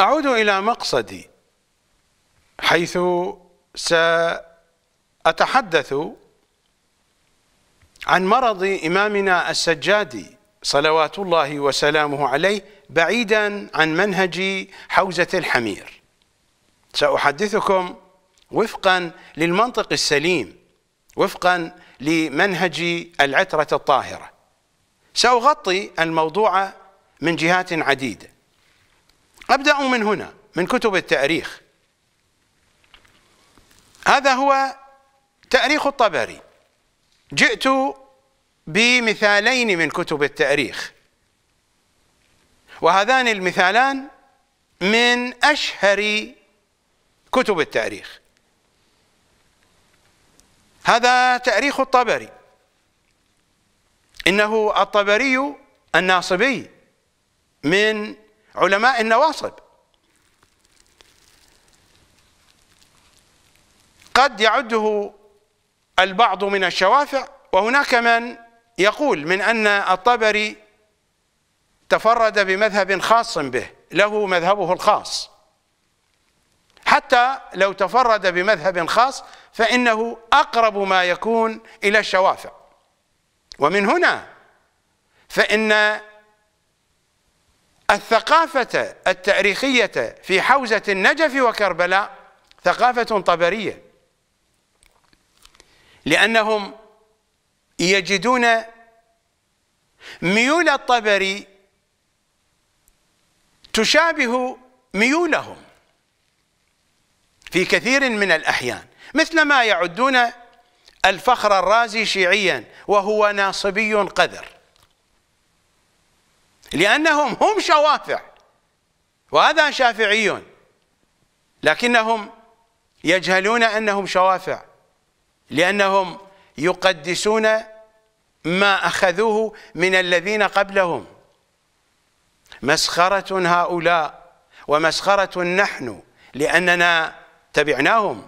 أعود إلى مقصدي حيث سأتحدث عن مرض إمامنا السجادي صلوات الله وسلامه عليه بعيدا عن منهج حوزة الحمير سأحدثكم وفقا للمنطق السليم وفقا لمنهج العترة الطاهرة سأغطي الموضوع من جهات عديدة أبدأ من هنا من كتب التاريخ هذا هو تاريخ الطبري جئت بمثالين من كتب التاريخ وهذان المثالان من أشهر كتب التاريخ هذا تاريخ الطبري إنه الطبري الناصبي من علماء النواصب قد يعده البعض من الشوافع وهناك من يقول من أن الطبري تفرد بمذهب خاص به له مذهبه الخاص حتى لو تفرد بمذهب خاص فإنه أقرب ما يكون إلى الشوافع ومن هنا فإن الثقافة التاريخية في حوزة النجف وكربلاء ثقافة طبرية لأنهم يجدون ميول الطبري تشابه ميولهم في كثير من الأحيان مثل ما يعدون الفخر الرازي شيعيا وهو ناصبي قذر لأنهم هم شوافع وهذا شافعي لكنهم يجهلون أنهم شوافع لأنهم يقدسون ما أخذوه من الذين قبلهم مسخرة هؤلاء ومسخرة نحن لأننا تبعناهم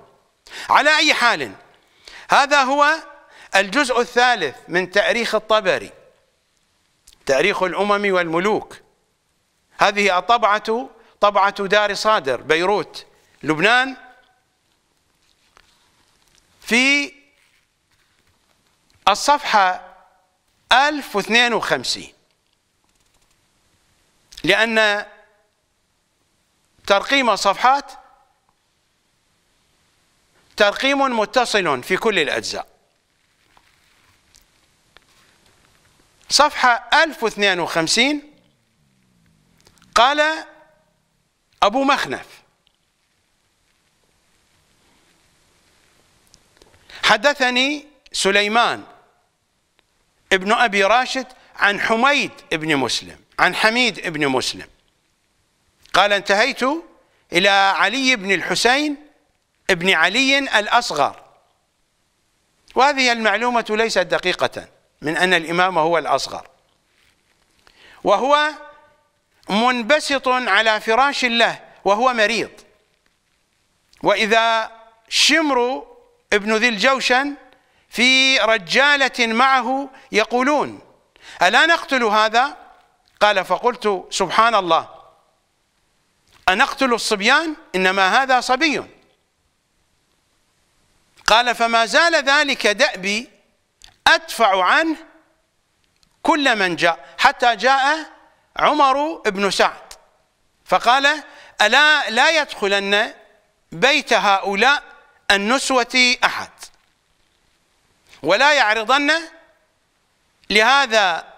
على أي حال هذا هو الجزء الثالث من تأريخ الطبري تاريخ الأمم والملوك هذه الطبعة طبعة دار صادر بيروت لبنان في الصفحة 1052 لأن ترقيم الصفحات ترقيم متصل في كل الأجزاء صفحة 1052 قال أبو مخنف حدثني سليمان ابن أبي راشد عن حميد ابن مسلم عن حميد ابن مسلم قال انتهيت إلى علي بن الحسين ابن علي الأصغر وهذه المعلومة ليست دقيقة من أن الإمام هو الأصغر وهو منبسط على فراش الله وهو مريض وإذا شمر ابن ذي الجوشن في رجالة معه يقولون ألا نقتل هذا قال فقلت سبحان الله أنقتل الصبيان إنما هذا صبي قال فما زال ذلك دأبي أدفع عنه كل من جاء حتى جاء عمر بن سعد فقال ألا لا يدخلن بيت هؤلاء النسوة أحد ولا يعرضن لهذا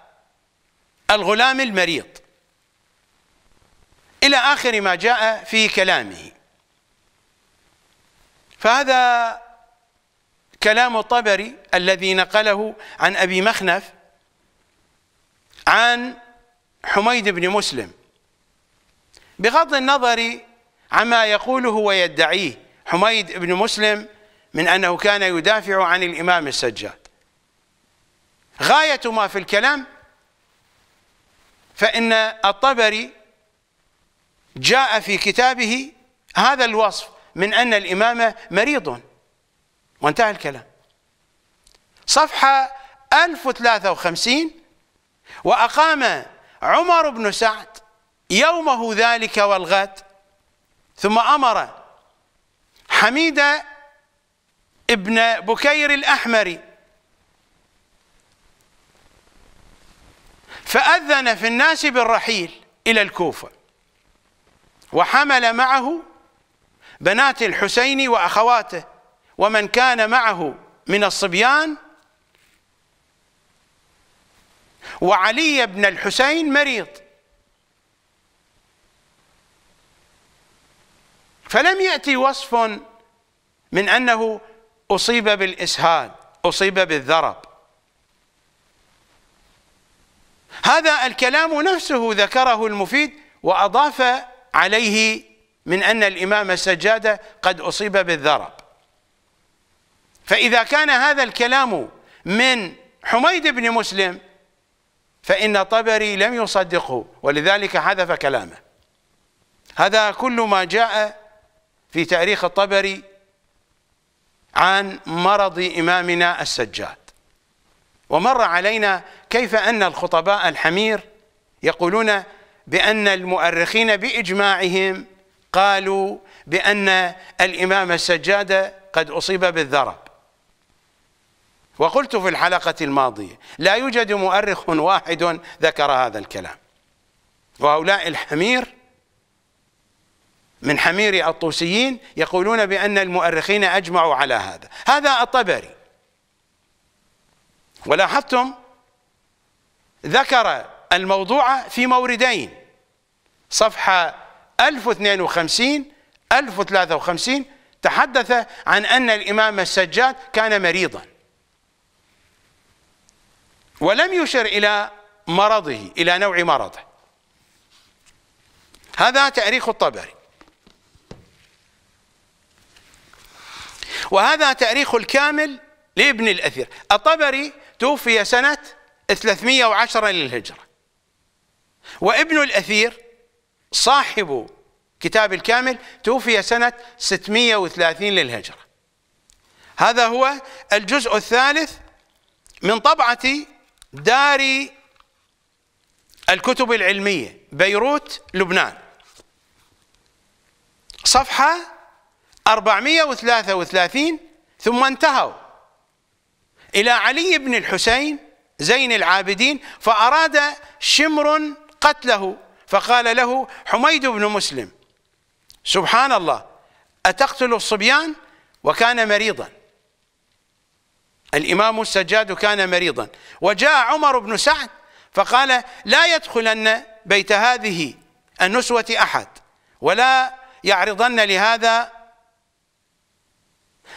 الغلام المريض إلى آخر ما جاء في كلامه فهذا كلام الطبري الذي نقله عن أبي مخنف عن حميد بن مسلم بغض النظر عما يقوله ويدعيه حميد بن مسلم من أنه كان يدافع عن الإمام السجاد غاية ما في الكلام فإن الطبري جاء في كتابه هذا الوصف من أن الإمام مريض وانتهى الكلام صفحة 1053 وأقام عمر بن سعد يومه ذلك والغد ثم أمر حميد ابن بكير الأحمر فأذن في الناس بالرحيل إلى الكوفة وحمل معه بنات الحسين وأخواته ومن كان معه من الصبيان وعلي بن الحسين مريض فلم يأتي وصف من أنه أصيب بالإسهال أصيب بالذرب هذا الكلام نفسه ذكره المفيد وأضاف عليه من أن الإمام السجادة قد أصيب بالذرب فإذا كان هذا الكلام من حميد بن مسلم فإن طبري لم يصدقه ولذلك حذف كلامه هذا كل ما جاء في تاريخ الطبري عن مرض إمامنا السجاد ومر علينا كيف أن الخطباء الحمير يقولون بأن المؤرخين بإجماعهم قالوا بأن الإمام السجاد قد أصيب بالذرة وقلت في الحلقة الماضية لا يوجد مؤرخ واحد ذكر هذا الكلام وهؤلاء الحمير من حمير الطوسيين يقولون بأن المؤرخين أجمعوا على هذا هذا الطبري ولاحظتم ذكر الموضوع في موردين صفحة 1052 1053 تحدث عن أن الإمام السجاد كان مريضاً ولم يشر إلى مرضه إلى نوع مرضه هذا تأريخ الطبري وهذا تأريخ الكامل لابن الأثير الطبري توفي سنة 310 للهجرة وابن الأثير صاحب كتاب الكامل توفي سنة 630 للهجرة هذا هو الجزء الثالث من طبعة داري الكتب العلمية بيروت لبنان صفحة 433 ثم انتهوا إلى علي بن الحسين زين العابدين فأراد شمر قتله فقال له حميد بن مسلم سبحان الله أتقتل الصبيان وكان مريضا الإمام السجاد كان مريضا وجاء عمر بن سعد فقال لا يدخلن بيت هذه النسوة أحد ولا يعرضن لهذا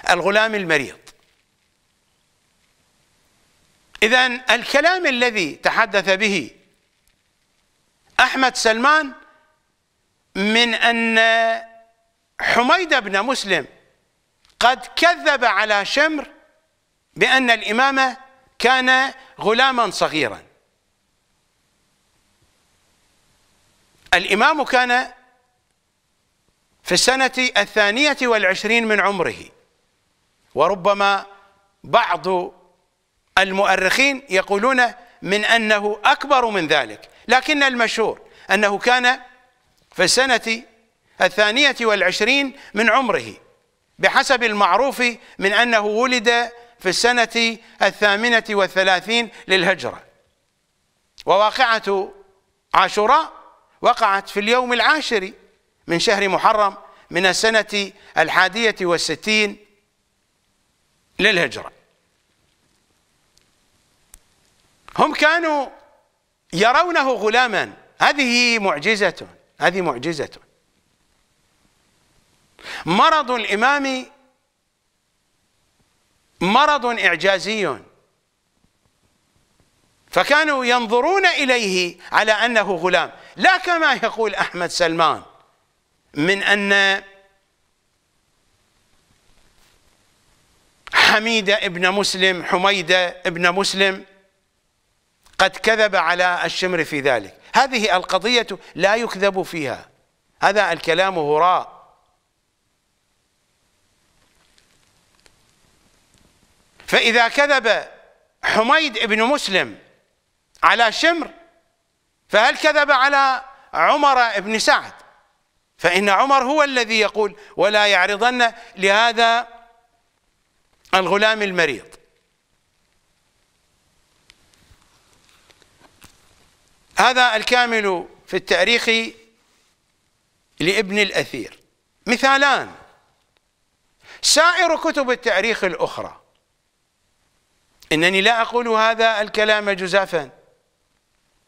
الغلام المريض إذا الكلام الذي تحدث به أحمد سلمان من أن حميد بن مسلم قد كذب على شمر بأن الإمامة كان غلاما صغيرا الإمام كان في السنة الثانية والعشرين من عمره وربما بعض المؤرخين يقولون من أنه أكبر من ذلك لكن المشهور أنه كان في السنة الثانية والعشرين من عمره بحسب المعروف من أنه ولد في السنة الثامنة والثلاثين للهجرة وواقعة عاشوراء وقعت في اليوم العاشر من شهر محرم من السنة الحادية والستين للهجرة هم كانوا يرونه غلاما هذه معجزة هذه معجزة مرض الإمام مرض إعجازي فكانوا ينظرون إليه على أنه غلام لا كما يقول أحمد سلمان من أن حميدة ابن مسلم حميدة ابن مسلم قد كذب على الشمر في ذلك هذه القضية لا يكذب فيها هذا الكلام هراء فإذا كذب حميد بن مسلم على شمر فهل كذب على عمر بن سعد فإن عمر هو الذي يقول ولا يعرضن لهذا الغلام المريض هذا الكامل في التاريخ لابن الأثير مثالان سائر كتب التاريخ الأخرى إنني لا أقول هذا الكلام جزافا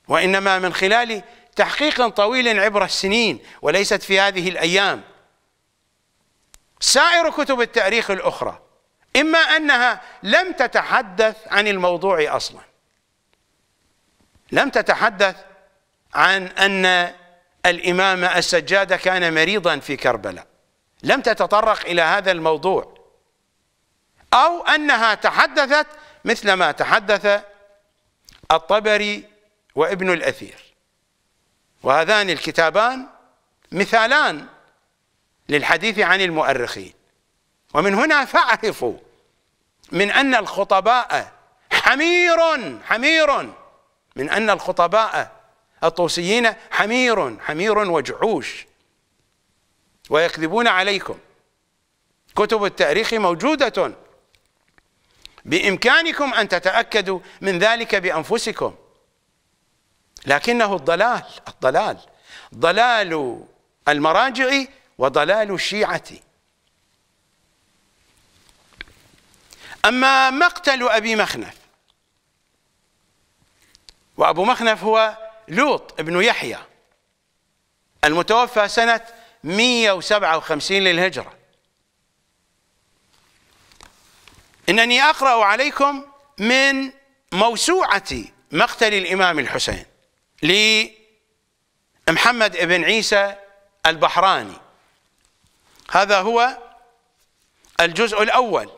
وإنما من خلال تحقيق طويل عبر السنين وليست في هذه الأيام سائر كتب التاريخ الأخرى إما أنها لم تتحدث عن الموضوع أصلا لم تتحدث عن أن الإمام السجاد كان مريضا في كربلاء لم تتطرق إلى هذا الموضوع أو أنها تحدثت مثل ما تحدث الطبري وابن الأثير وهذان الكتابان مثالان للحديث عن المؤرخين ومن هنا فاعرفوا من أن الخطباء حمير حمير من أن الخطباء الطوسيين حمير حمير وجعوش ويكذبون عليكم كتب التاريخ موجودة بإمكانكم أن تتأكدوا من ذلك بأنفسكم لكنه الضلال الضلال ضلال المراجع وضلال الشيعة أما مقتل أبي مخنف وأبو مخنف هو لوط ابن يحيى المتوفى سنة 157 للهجرة إنني أقرأ عليكم من موسوعة مقتل الإمام الحسين لمحمد بن عيسى البحراني هذا هو الجزء الأول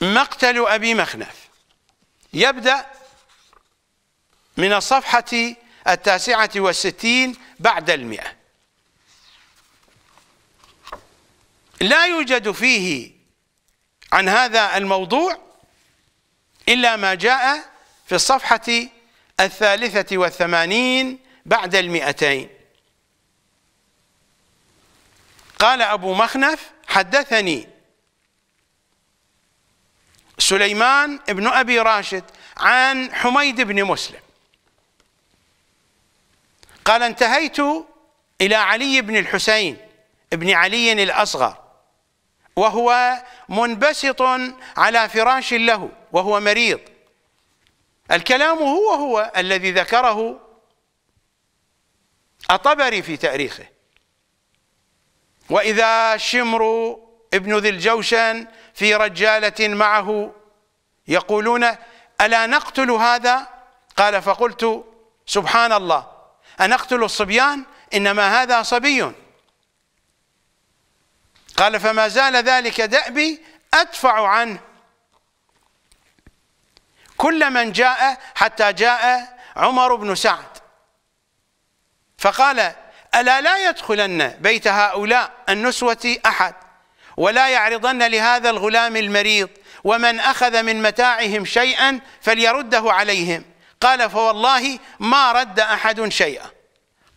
مقتل أبي مخنف يبدأ من الصفحة التاسعة والستين بعد المئة لا يوجد فيه عن هذا الموضوع إلا ما جاء في الصفحة الثالثة والثمانين بعد المئتين قال أبو مخنف حدثني سليمان بن أبي راشد عن حميد بن مسلم قال انتهيت إلى علي بن الحسين بن علي الأصغر وهو منبسط على فراش له وهو مريض الكلام هو هو الذي ذكره الطبري في تاريخه وإذا شمر ابن ذي الجوشن في رجالة معه يقولون ألا نقتل هذا قال فقلت سبحان الله أن أقتل الصبيان إنما هذا صبي قال فما زال ذلك دأبي أدفع عنه كل من جاء حتى جاء عمر بن سعد فقال ألا لا يدخلن بيت هؤلاء النسوة أحد ولا يعرضن لهذا الغلام المريض ومن أخذ من متاعهم شيئا فليرده عليهم قال فوالله ما رد احد شيئا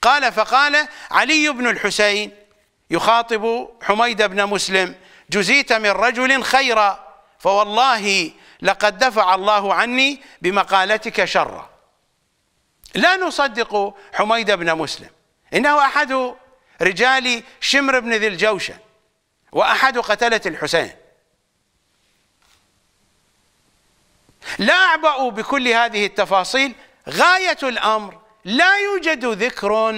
قال فقال علي بن الحسين يخاطب حميد بن مسلم جزيت من رجل خيرا فوالله لقد دفع الله عني بمقالتك شرا لا نصدق حميد بن مسلم انه احد رجال شمر بن ذي الجوشه واحد قتله الحسين لا أعبأ بكل هذه التفاصيل غاية الأمر لا يوجد ذكر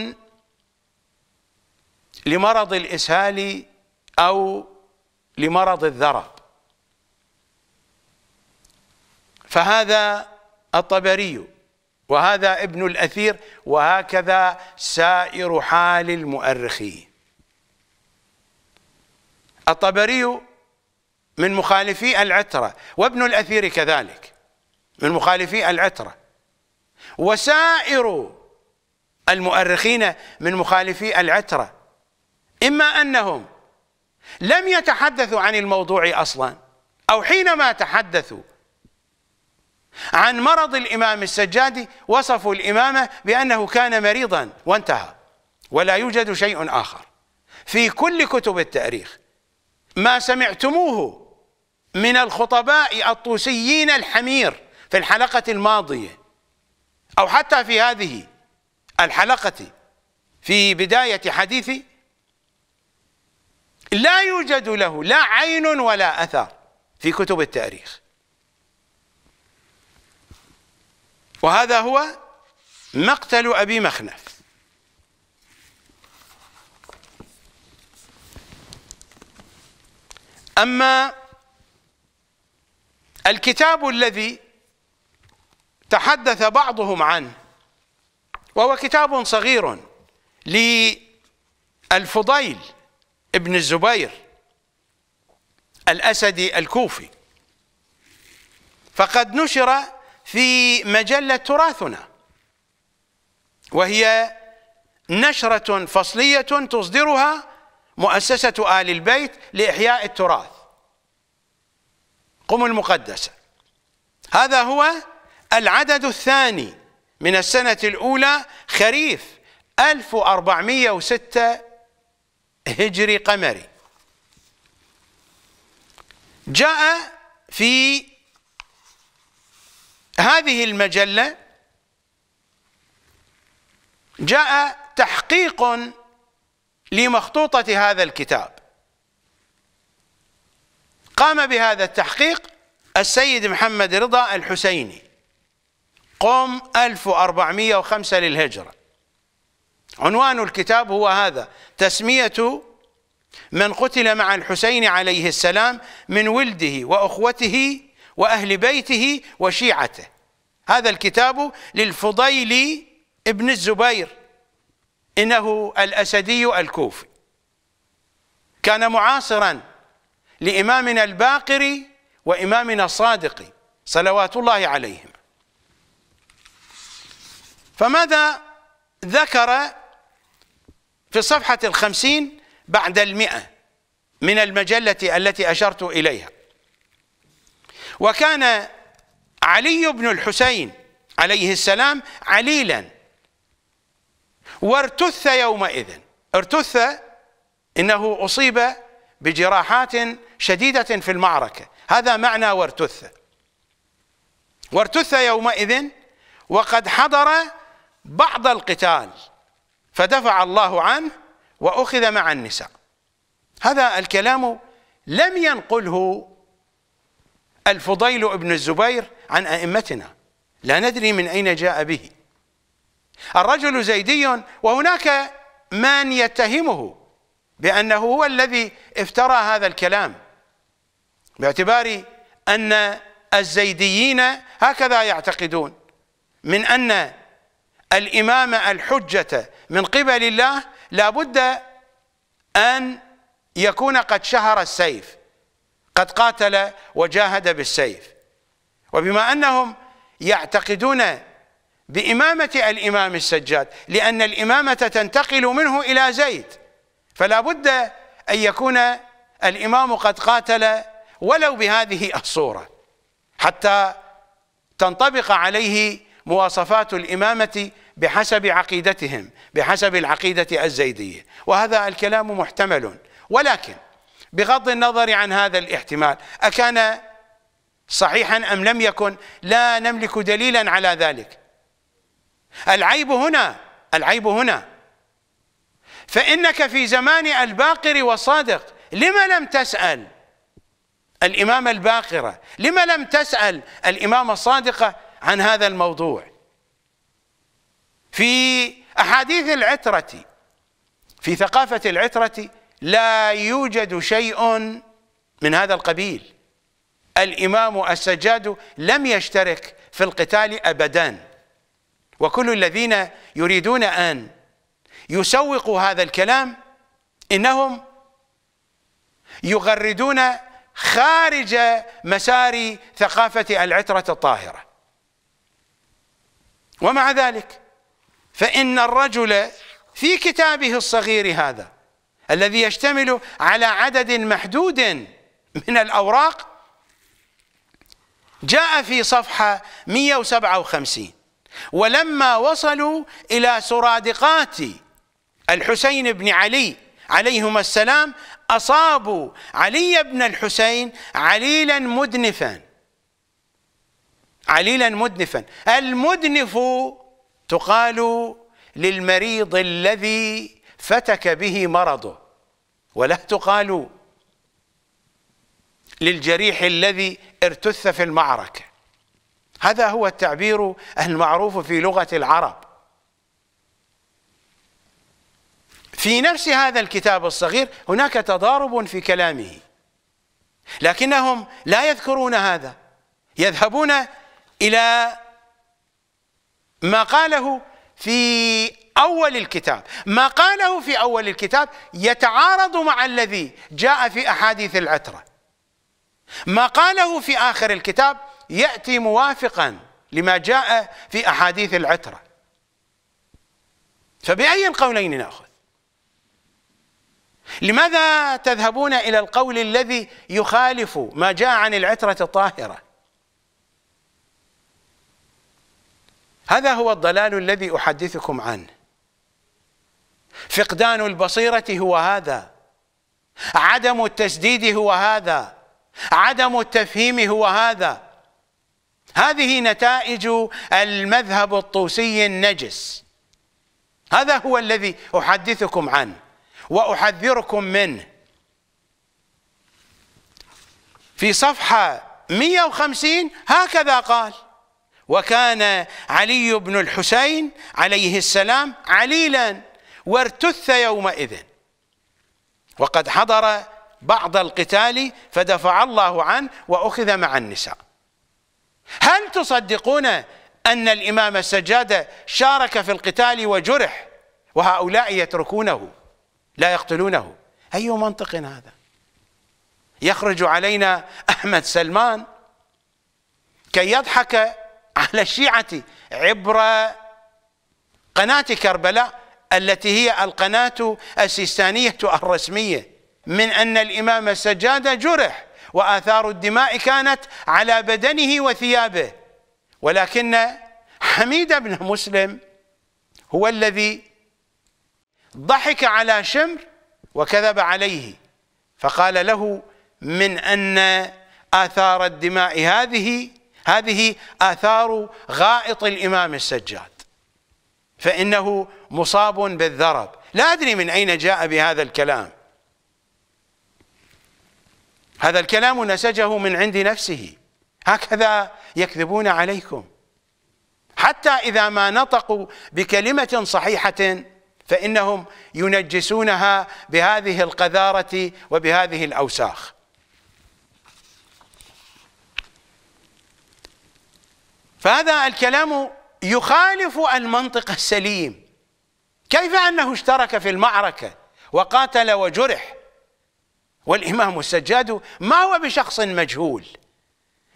لمرض الإسهال أو لمرض الذرب فهذا الطبري وهذا ابن الأثير وهكذا سائر حال المؤرخين الطبري من مخالفي العترة وابن الأثير كذلك من مخالفي العترة وسائر المؤرخين من مخالفي العترة إما أنهم لم يتحدثوا عن الموضوع أصلا أو حينما تحدثوا عن مرض الإمام السجادي وصفوا الإمامة بأنه كان مريضا وانتهى ولا يوجد شيء آخر في كل كتب التاريخ ما سمعتموه من الخطباء الطوسيين الحمير في الحلقة الماضية أو حتى في هذه الحلقة في بداية حديثي لا يوجد له لا عين ولا أثر في كتب التاريخ وهذا هو مقتل أبي مخنف أما الكتاب الذي تحدث بعضهم عنه وهو كتاب صغير للفضيل ابن الزبير الأسدي الكوفي فقد نشر في مجلة تراثنا وهي نشرة فصلية تصدرها مؤسسة آل البيت لإحياء التراث قم المقدسة هذا هو العدد الثاني من السنة الأولى خريف 1406 هجري قمري جاء في هذه المجلة جاء تحقيق لمخطوطة هذا الكتاب قام بهذا التحقيق السيد محمد رضا الحسيني قم 1405 للهجرة عنوان الكتاب هو هذا تسمية من قتل مع الحسين عليه السلام من ولده وأخوته وأهل بيته وشيعته هذا الكتاب للفضيل ابن الزبير إنه الأسدي الكوفي كان معاصرا لإمامنا الباقر وإمامنا الصادق صلوات الله عليهم فماذا ذكر في الصفحة الخمسين بعد المئة من المجلة التي أشرت إليها وكان علي بن الحسين عليه السلام عليلا وارتث يومئذ ارتث إنه أصيب بجراحات شديدة في المعركة هذا معنى وارتث وارتث يومئذ وقد حضر بعض القتال فدفع الله عنه وأخذ مع النساء هذا الكلام لم ينقله الفضيل ابن الزبير عن أئمتنا لا ندري من أين جاء به الرجل زيدي وهناك من يتهمه بأنه هو الذي افترى هذا الكلام باعتبار أن الزيديين هكذا يعتقدون من أن الإمامة الحجة من قبل الله لابد أن يكون قد شهر السيف قد قاتل وجاهد بالسيف وبما أنهم يعتقدون بإمامة الإمام السجاد لأن الإمامة تنتقل منه إلى زيد فلا بد أن يكون الإمام قد قاتل ولو بهذه الصورة حتى تنطبق عليه مواصفات الإمامة بحسب عقيدتهم بحسب العقيدة الزيدية وهذا الكلام محتمل ولكن بغض النظر عن هذا الاحتمال أكان صحيحا أم لم يكن لا نملك دليلا على ذلك العيب هنا العيب هنا فإنك في زمان الباقر والصادق لما لم تسأل الإمام الباقرة لما لم تسأل الإمام الصادقة عن هذا الموضوع في أحاديث العترة في ثقافة العترة لا يوجد شيء من هذا القبيل الإمام السجاد لم يشترك في القتال أبدا وكل الذين يريدون أن يسوقوا هذا الكلام إنهم يغردون خارج مسار ثقافة العترة الطاهرة ومع ذلك فإن الرجل في كتابه الصغير هذا الذي يشتمل على عدد محدود من الأوراق جاء في صفحة 157 ولما وصلوا إلى سرادقات الحسين بن علي عليهما السلام أصابوا علي بن الحسين عليلا مدنفا عليلا مدنفا المدنف تقال للمريض الذي فتك به مرضه ولا تقال للجريح الذي ارتث في المعركة هذا هو التعبير المعروف في لغة العرب في نفس هذا الكتاب الصغير هناك تضارب في كلامه لكنهم لا يذكرون هذا يذهبون إلى ما قاله في أول الكتاب ما قاله في أول الكتاب يتعارض مع الذي جاء في أحاديث العترة ما قاله في آخر الكتاب يأتي موافقا لما جاء في أحاديث العترة فبأي القولين نأخذ لماذا تذهبون إلى القول الذي يخالف ما جاء عن العترة الطاهرة هذا هو الضلال الذي أحدثكم عنه فقدان البصيرة هو هذا عدم التسديد هو هذا عدم التفهيم هو هذا هذه نتائج المذهب الطوسي النجس هذا هو الذي أحدثكم عنه وأحذركم منه في صفحة 150 هكذا قال وكان علي بن الحسين عليه السلام عليلا وارتث يومئذ وقد حضر بعض القتال فدفع الله عنه وأخذ مع النساء هل تصدقون أن الإمام السجاد شارك في القتال وجرح وهؤلاء يتركونه لا يقتلونه أي منطق هذا يخرج علينا أحمد سلمان كي يضحك على الشيعة عبر قناة كربلاء التي هي القناة السيستانية الرسمية من أن الإمام السجادة جرح وآثار الدماء كانت على بدنه وثيابه ولكن حميد بن مسلم هو الذي ضحك على شمر وكذب عليه فقال له من أن آثار الدماء هذه هذه آثار غائط الإمام السجاد فإنه مصاب بالذرب لا أدري من أين جاء بهذا الكلام هذا الكلام نسجه من عند نفسه هكذا يكذبون عليكم حتى إذا ما نطقوا بكلمة صحيحة فإنهم ينجسونها بهذه القذارة وبهذه الأوساخ فهذا الكلام يخالف المنطق السليم كيف أنه اشترك في المعركة وقاتل وجرح والإمام السجاد ما هو بشخص مجهول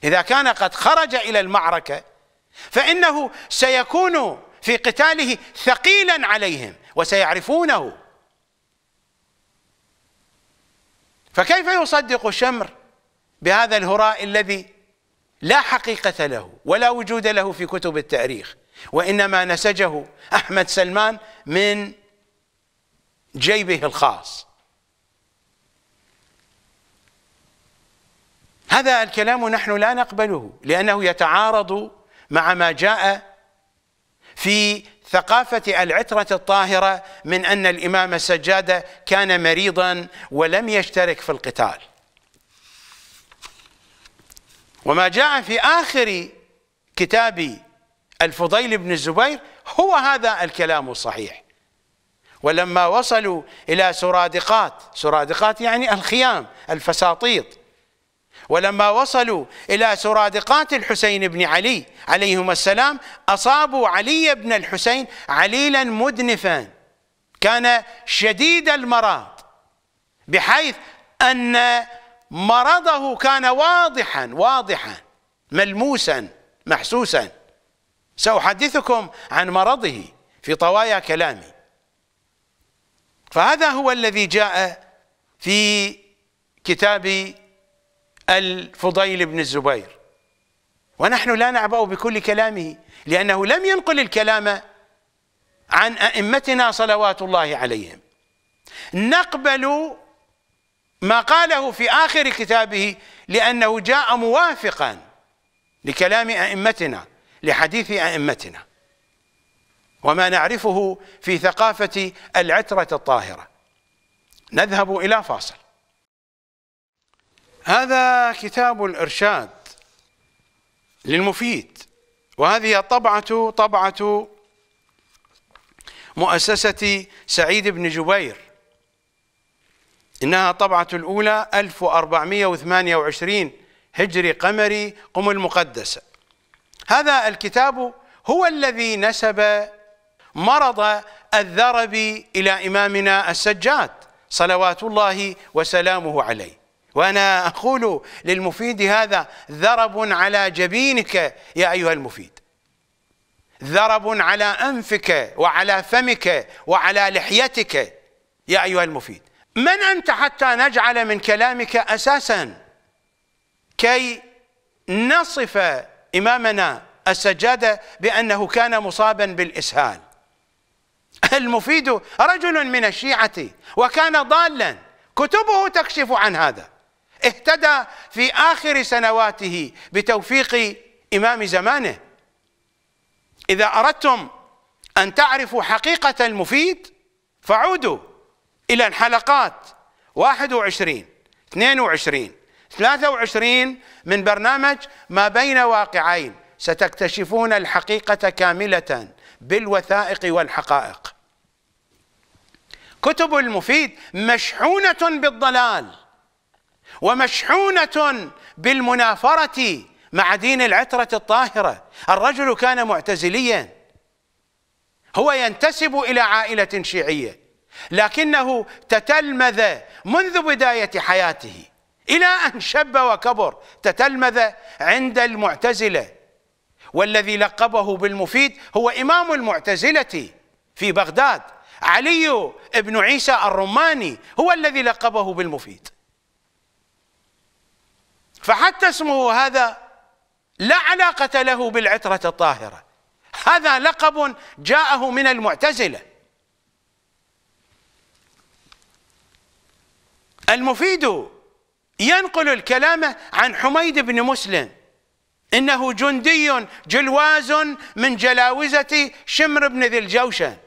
إذا كان قد خرج إلى المعركة فإنه سيكون في قتاله ثقيلا عليهم وسيعرفونه فكيف يصدق شمر بهذا الهراء الذي لا حقيقة له ولا وجود له في كتب التاريخ وإنما نسجه أحمد سلمان من جيبه الخاص هذا الكلام نحن لا نقبله لأنه يتعارض مع ما جاء في ثقافة العترة الطاهرة من أن الإمام السجادة كان مريضا ولم يشترك في القتال وما جاء في آخر كتاب الفضيل بن الزبير هو هذا الكلام الصحيح ولما وصلوا إلى سرادقات سرادقات يعني الخيام الفساطيط ولما وصلوا إلى سرادقات الحسين بن علي عليهما السلام أصابوا علي بن الحسين عليلا مدنفا كان شديد المرض بحيث أن مرضه كان واضحا واضحا ملموسا محسوسا سأحدثكم عن مرضه في طوايا كلامي فهذا هو الذي جاء في كتاب الفضيل بن الزبير ونحن لا نعبأ بكل كلامه لأنه لم ينقل الكلام عن أئمتنا صلوات الله عليهم نقبل ما قاله في آخر كتابه لأنه جاء موافقا لكلام أئمتنا لحديث أئمتنا وما نعرفه في ثقافة العترة الطاهرة نذهب إلى فاصل هذا كتاب الإرشاد للمفيد وهذه الطبعة طبعة مؤسسة سعيد بن جبير إنها طبعة الأولى 1428 هجري قمري قم المقدسة هذا الكتاب هو الذي نسب مرض الذربي إلى إمامنا السجاد صلوات الله وسلامه عليه وأنا أقول للمفيد هذا ذرب على جبينك يا أيها المفيد ذرب على أنفك وعلى فمك وعلى لحيتك يا أيها المفيد من أنت حتى نجعل من كلامك أساسا كي نصف إمامنا السجادة بأنه كان مصابا بالإسهال المفيد رجل من الشيعة وكان ضالا كتبه تكشف عن هذا اهتدى في آخر سنواته بتوفيق إمام زمانه إذا أردتم أن تعرفوا حقيقة المفيد فعودوا إلى حلقات 21 22 23 من برنامج ما بين واقعين ستكتشفون الحقيقة كاملة بالوثائق والحقائق كتب المفيد مشحونة بالضلال ومشحونة بالمنافرة مع دين العترة الطاهرة الرجل كان معتزليا هو ينتسب إلى عائلة شيعية لكنه تتلمذ منذ بداية حياته إلى أن شب وكبر تتلمذ عند المعتزلة والذي لقبه بالمفيد هو إمام المعتزلة في بغداد علي بن عيسى الرماني هو الذي لقبه بالمفيد فحتى اسمه هذا لا علاقة له بالعترة الطاهرة هذا لقب جاءه من المعتزلة المفيد ينقل الكلام عن حميد بن مسلم إنه جندي جلواز من جلاوزة شمر بن ذي الجوشن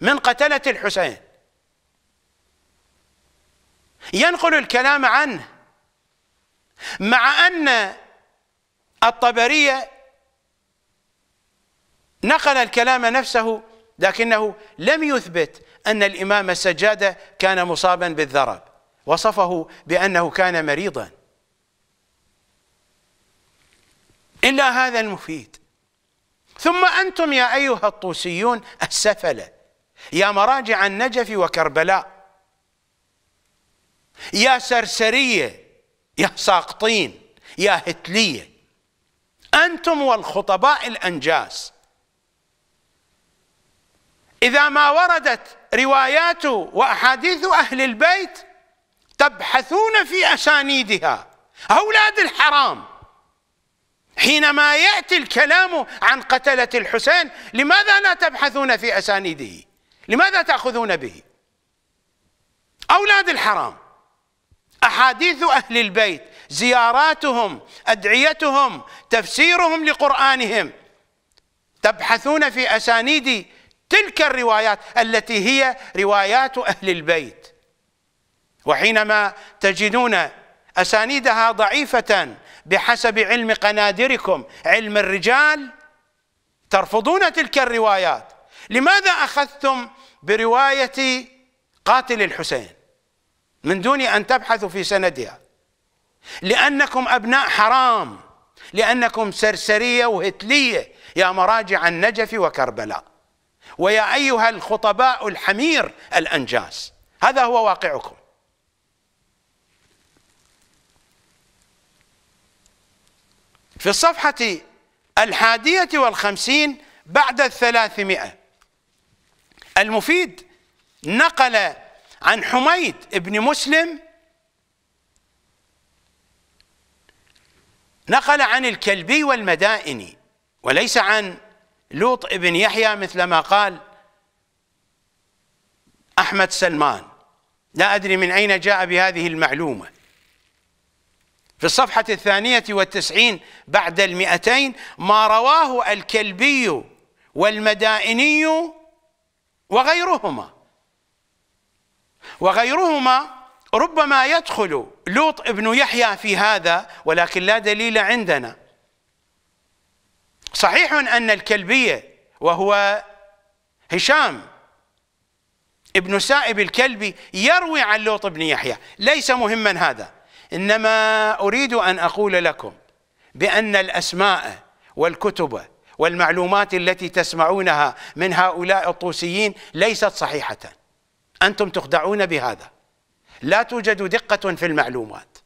من قتلة الحسين ينقل الكلام عنه مع أن الطبرية نقل الكلام نفسه لكنه لم يثبت أن الإمام السجادة كان مصابا بالذرب وصفه بأنه كان مريضا إلا هذا المفيد ثم أنتم يا أيها الطوسيون السفلة يا مراجع النجف وكربلاء يا سرسرية يا ساقطين يا هتلية أنتم والخطباء الأنجاس إذا ما وردت روايات وأحاديث أهل البيت تبحثون في أسانيدها أولاد الحرام حينما يأتي الكلام عن قتلة الحسين لماذا لا تبحثون في أسانيده لماذا تأخذون به أولاد الحرام أحاديث أهل البيت زياراتهم أدعيتهم تفسيرهم لقرآنهم تبحثون في أسانيد تلك الروايات التي هي روايات أهل البيت وحينما تجدون أسانيدها ضعيفة بحسب علم قنادركم علم الرجال ترفضون تلك الروايات لماذا أخذتم برواية قاتل الحسين من دون أن تبحثوا في سندها لأنكم أبناء حرام لأنكم سرسرية وهتلية يا مراجع النجف وكربلاء ويا أيها الخطباء الحمير الأنجاس هذا هو واقعكم في الصفحة الحادية والخمسين بعد الثلاثمائة المفيد نقل عن حميد بن مسلم نقل عن الكلبي والمدائني وليس عن لوط بن يحيى مثل ما قال أحمد سلمان لا أدري من أين جاء بهذه المعلومة في الصفحة الثانية والتسعين بعد المئتين ما رواه الكلبي والمدائني وغيرهما وغيرهما ربما يدخل لوط ابن يحيى في هذا ولكن لا دليل عندنا صحيح أن الكلبية وهو هشام ابن سائب الكلبي يروي عن لوط ابن يحيى ليس مهما هذا انما اريد ان اقول لكم بان الاسماء والكتب والمعلومات التي تسمعونها من هؤلاء الطوسيين ليست صحيحه انتم تخدعون بهذا لا توجد دقه في المعلومات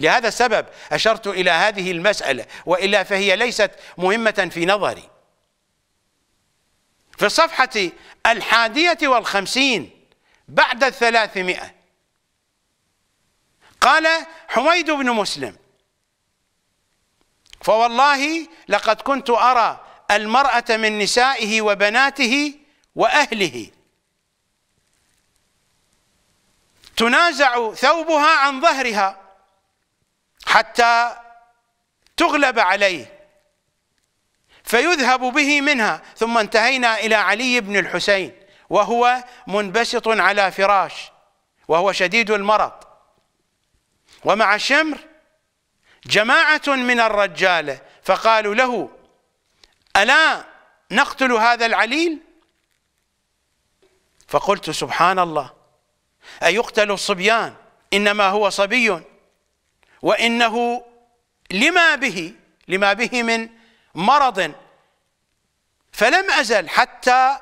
لهذا السبب اشرت الى هذه المساله والا فهي ليست مهمه في نظري في الصفحه الحاديه والخمسين بعد الثلاثمائه قال حميد بن مسلم فوالله لقد كنت أرى المرأة من نسائه وبناته وأهله تنازع ثوبها عن ظهرها حتى تغلب عليه فيذهب به منها ثم انتهينا إلى علي بن الحسين وهو منبسط على فراش وهو شديد المرض ومع شمر جماعة من الرجالة فقالوا له ألا نقتل هذا العليل فقلت سبحان الله أيقتل الصبيان إنما هو صبي وإنه لما به لما به من مرض فلم أزل حتى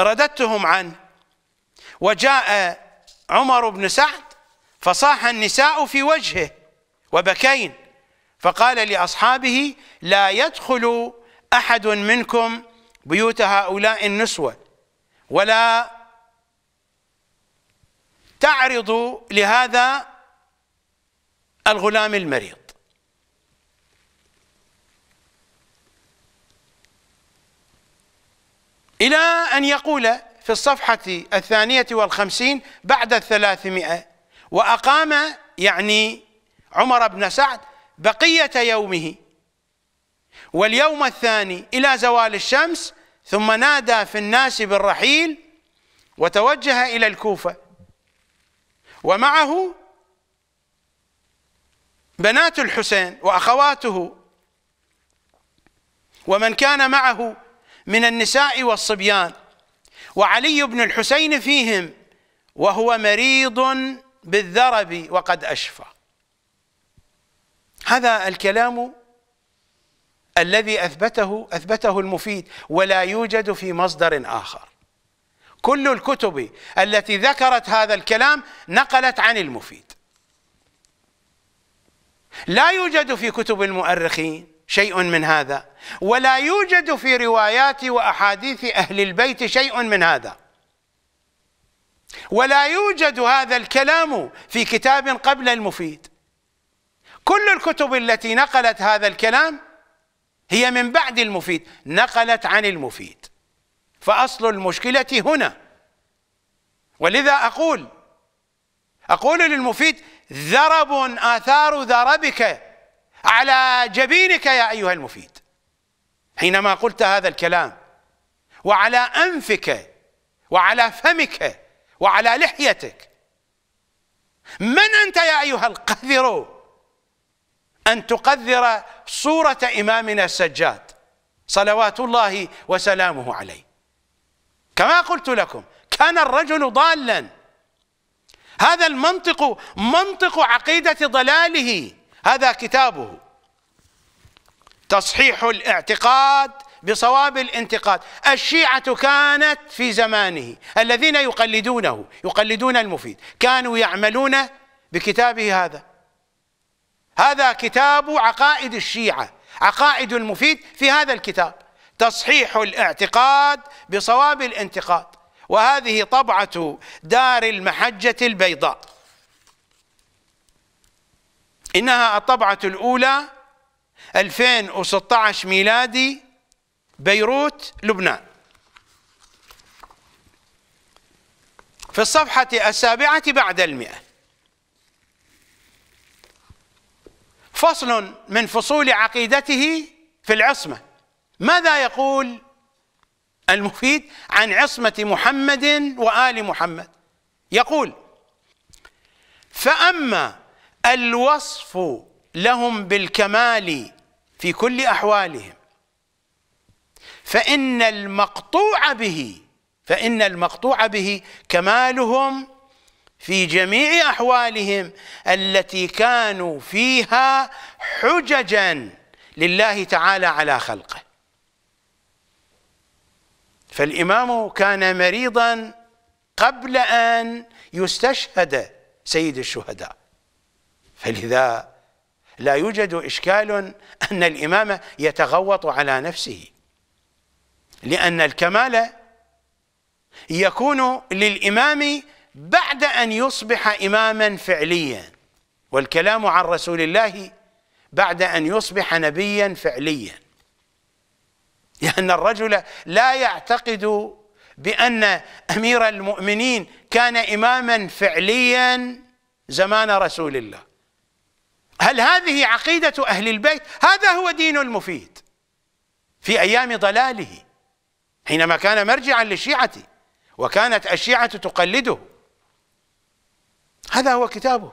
رددتهم عنه وجاء عمر بن سعد فصاح النساء في وجهه وبكين فقال لأصحابه لا يدخل أحد منكم بيوت هؤلاء النسوة ولا تعرض لهذا الغلام المريض إلى أن يقول في الصفحة الثانية والخمسين بعد الثلاثمائة وأقام يعني عمر بن سعد بقية يومه واليوم الثاني إلى زوال الشمس ثم نادى في الناس بالرحيل وتوجه إلى الكوفة ومعه بنات الحسين وأخواته ومن كان معه من النساء والصبيان وعلي بن الحسين فيهم وهو مريض بالذرب وقد أشفى هذا الكلام الذي أثبته أثبته المفيد ولا يوجد في مصدر آخر كل الكتب التي ذكرت هذا الكلام نقلت عن المفيد لا يوجد في كتب المؤرخين شيء من هذا ولا يوجد في روايات وأحاديث أهل البيت شيء من هذا ولا يوجد هذا الكلام في كتاب قبل المفيد كل الكتب التي نقلت هذا الكلام هي من بعد المفيد نقلت عن المفيد فأصل المشكلة هنا ولذا أقول أقول للمفيد ذرب آثار ذربك على جبينك يا أيها المفيد حينما قلت هذا الكلام وعلى أنفك وعلى فمك وعلى لحيتك من أنت يا أيها القذر أن تقذر صورة إمامنا السجاد صلوات الله وسلامه عليه كما قلت لكم كان الرجل ضالا هذا المنطق منطق عقيدة ضلاله هذا كتابه تصحيح الاعتقاد بصواب الانتقاد الشيعة كانت في زمانه الذين يقلدونه يقلدون المفيد كانوا يعملون بكتابه هذا هذا كتاب عقائد الشيعة عقائد المفيد في هذا الكتاب تصحيح الاعتقاد بصواب الانتقاد وهذه طبعة دار المحجة البيضاء إنها الطبعة الأولى 2016 ميلادي بيروت لبنان في الصفحة السابعة بعد المئة فصل من فصول عقيدته في العصمة ماذا يقول المفيد عن عصمة محمد وآل محمد يقول فأما الوصف لهم بالكمال في كل أحوالهم فإن المقطوع به فإن المقطوع به كمالهم في جميع أحوالهم التي كانوا فيها حججا لله تعالى على خلقه فالإمام كان مريضا قبل أن يستشهد سيد الشهداء فلذا لا يوجد إشكال أن الإمام يتغوط على نفسه لأن الكمال يكون للإمام بعد أن يصبح إماما فعليا والكلام عن رسول الله بعد أن يصبح نبيا فعليا لأن الرجل لا يعتقد بأن أمير المؤمنين كان إماما فعليا زمان رسول الله هل هذه عقيدة أهل البيت؟ هذا هو دين المفيد في أيام ضلاله حينما كان مرجعا للشيعة وكانت الشيعة تقلده هذا هو كتابه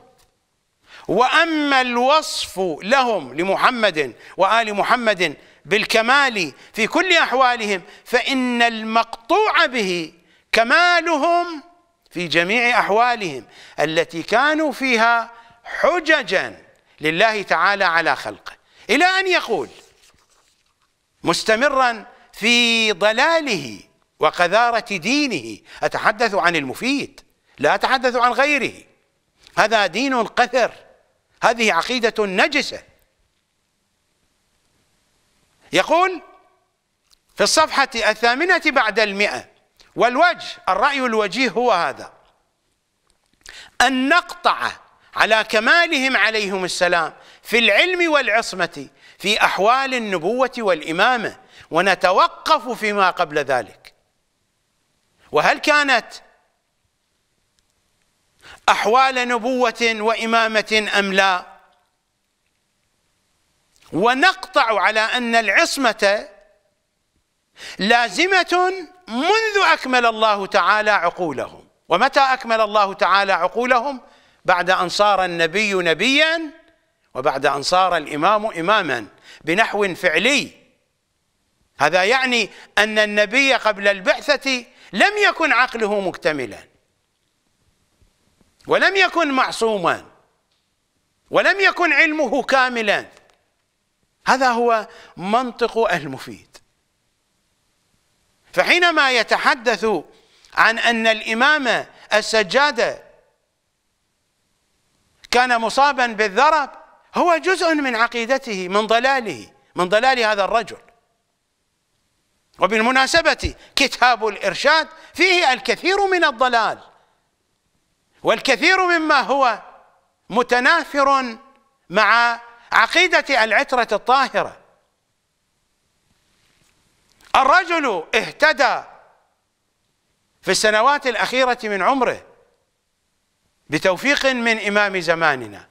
واما الوصف لهم لمحمد وال محمد بالكمال في كل احوالهم فان المقطوع به كمالهم في جميع احوالهم التي كانوا فيها حججا لله تعالى على خلقه الى ان يقول مستمرا في ضلاله وقذارة دينه أتحدث عن المفيد لا أتحدث عن غيره هذا دين قذر هذه عقيدة نجسة يقول في الصفحة الثامنة بعد المئة والوجه الرأي الوجيه هو هذا أن نقطع على كمالهم عليهم السلام في العلم والعصمة في أحوال النبوة والإمامة ونتوقف فيما قبل ذلك وهل كانت أحوال نبوة وإمامة أم لا ونقطع على أن العصمة لازمة منذ أكمل الله تعالى عقولهم ومتى أكمل الله تعالى عقولهم بعد أن صار النبي نبيا وبعد أن صار الإمام إماما بنحو فعلي هذا يعني أن النبي قبل البعثة لم يكن عقله مكتملا ولم يكن معصوما ولم يكن علمه كاملا هذا هو منطق المفيد فحينما يتحدث عن أن الإمام السجادة كان مصابا بالذرب هو جزء من عقيدته من ضلاله من ضلال هذا الرجل وبالمناسبة كتاب الإرشاد فيه الكثير من الضلال والكثير مما هو متنافر مع عقيدة العترة الطاهرة الرجل اهتدى في السنوات الأخيرة من عمره بتوفيق من إمام زماننا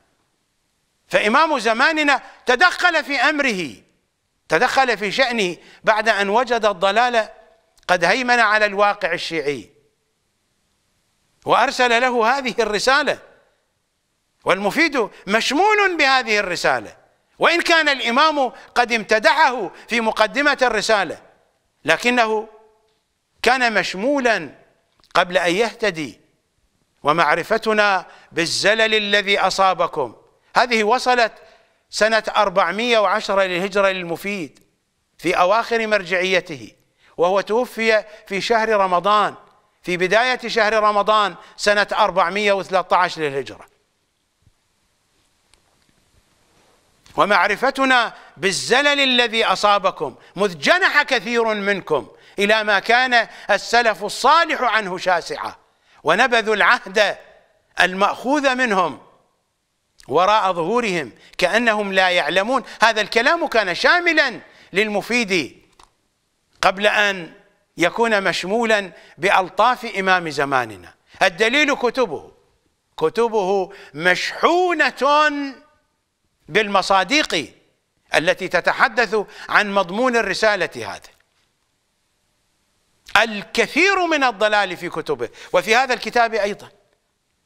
فإمام زماننا تدخل في أمره تدخل في شأنه بعد أن وجد الضلال قد هيمن على الواقع الشيعي وأرسل له هذه الرسالة والمفيد مشمول بهذه الرسالة وإن كان الإمام قد امتدحه في مقدمة الرسالة لكنه كان مشمولا قبل أن يهتدي ومعرفتنا بالزلل الذي أصابكم هذه وصلت سنة 410 للهجرة للمفيد في أواخر مرجعيته وهو توفي في شهر رمضان في بداية شهر رمضان سنة 413 للهجرة ومعرفتنا بالزلل الذي أصابكم مذ جنح كثير منكم إلى ما كان السلف الصالح عنه شاسعة ونبذوا العهد المأخوذ منهم وراء ظهورهم كأنهم لا يعلمون هذا الكلام كان شاملا للمفيد قبل أن يكون مشمولا بألطاف إمام زماننا الدليل كتبه كتبه مشحونة بالمصادق التي تتحدث عن مضمون الرسالة هذه الكثير من الضلال في كتبه وفي هذا الكتاب أيضا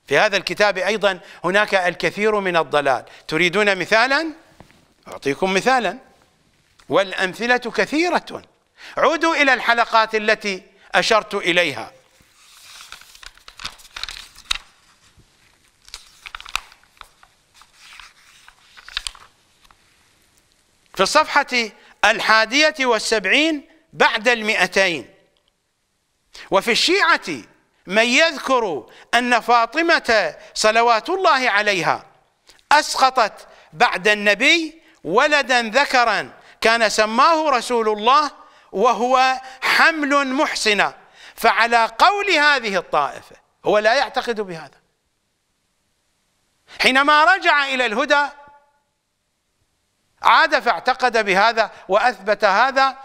في هذا الكتاب أيضا هناك الكثير من الضلال تريدون مثالا أعطيكم مثالا والأمثلة كثيرة عودوا إلى الحلقات التي أشرت إليها في الصفحة الحادية والسبعين بعد المئتين وفي الشيعة من يذكر أن فاطمة صلوات الله عليها أسقطت بعد النبي ولدا ذكرا كان سماه رسول الله وهو حمل محسنة فعلى قول هذه الطائفة هو لا يعتقد بهذا حينما رجع إلى الهدى عاد فاعتقد بهذا وأثبت هذا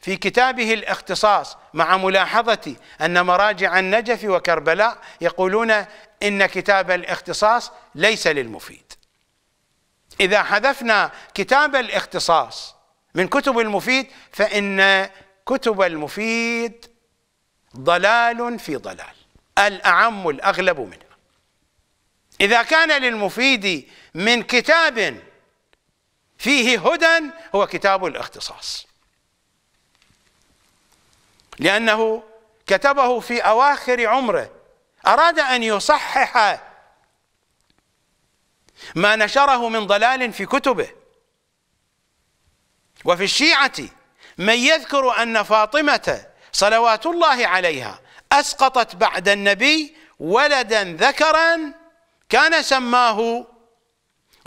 في كتابه الاختصاص مع ملاحظة أن مراجع النجف وكربلاء يقولون إن كتاب الاختصاص ليس للمفيد إذا حذفنا كتاب الاختصاص من كتب المفيد فإن كتب المفيد ضلال في ضلال الأعم الأغلب منها إذا كان للمفيد من كتاب فيه هدى هو كتاب الاختصاص لأنه كتبه في أواخر عمره أراد أن يصحح ما نشره من ضلال في كتبه وفي الشيعة من يذكر أن فاطمة صلوات الله عليها أسقطت بعد النبي ولدا ذكرا كان سماه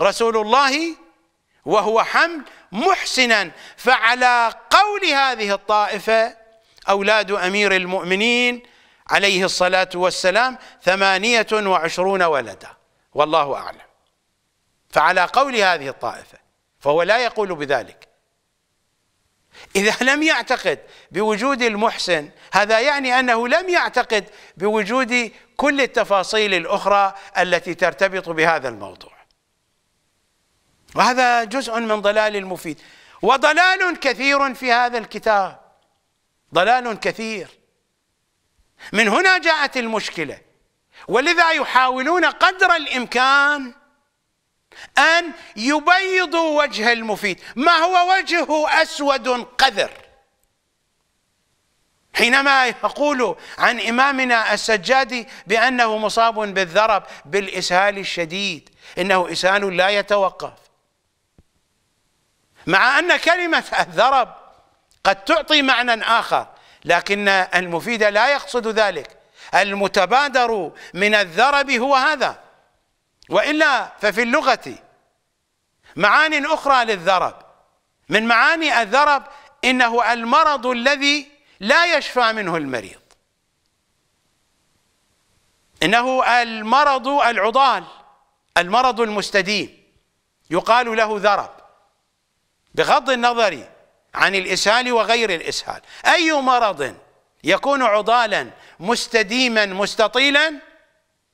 رسول الله وهو حمل محسنا فعلى قول هذه الطائفة أولاد أمير المؤمنين عليه الصلاة والسلام ثمانية وعشرون ولدا والله أعلم فعلى قول هذه الطائفة فهو لا يقول بذلك إذا لم يعتقد بوجود المحسن هذا يعني أنه لم يعتقد بوجود كل التفاصيل الأخرى التي ترتبط بهذا الموضوع وهذا جزء من ضلال المفيد وضلال كثير في هذا الكتاب ضلال كثير من هنا جاءت المشكله ولذا يحاولون قدر الامكان ان يبيضوا وجه المفيد ما هو وجهه اسود قذر حينما يقول عن امامنا السجادي بانه مصاب بالذرب بالاسهال الشديد انه اسهال لا يتوقف مع ان كلمه الذرب قد تعطي معنى آخر لكن المفيد لا يقصد ذلك المتبادر من الذرب هو هذا وإلا ففي اللغة معان أخرى للذرب من معاني الذرب إنه المرض الذي لا يشفى منه المريض إنه المرض العضال المرض المستديم يقال له ذرب بغض النظر عن الإسهال وغير الإسهال أي مرض يكون عضالا مستديما مستطيلا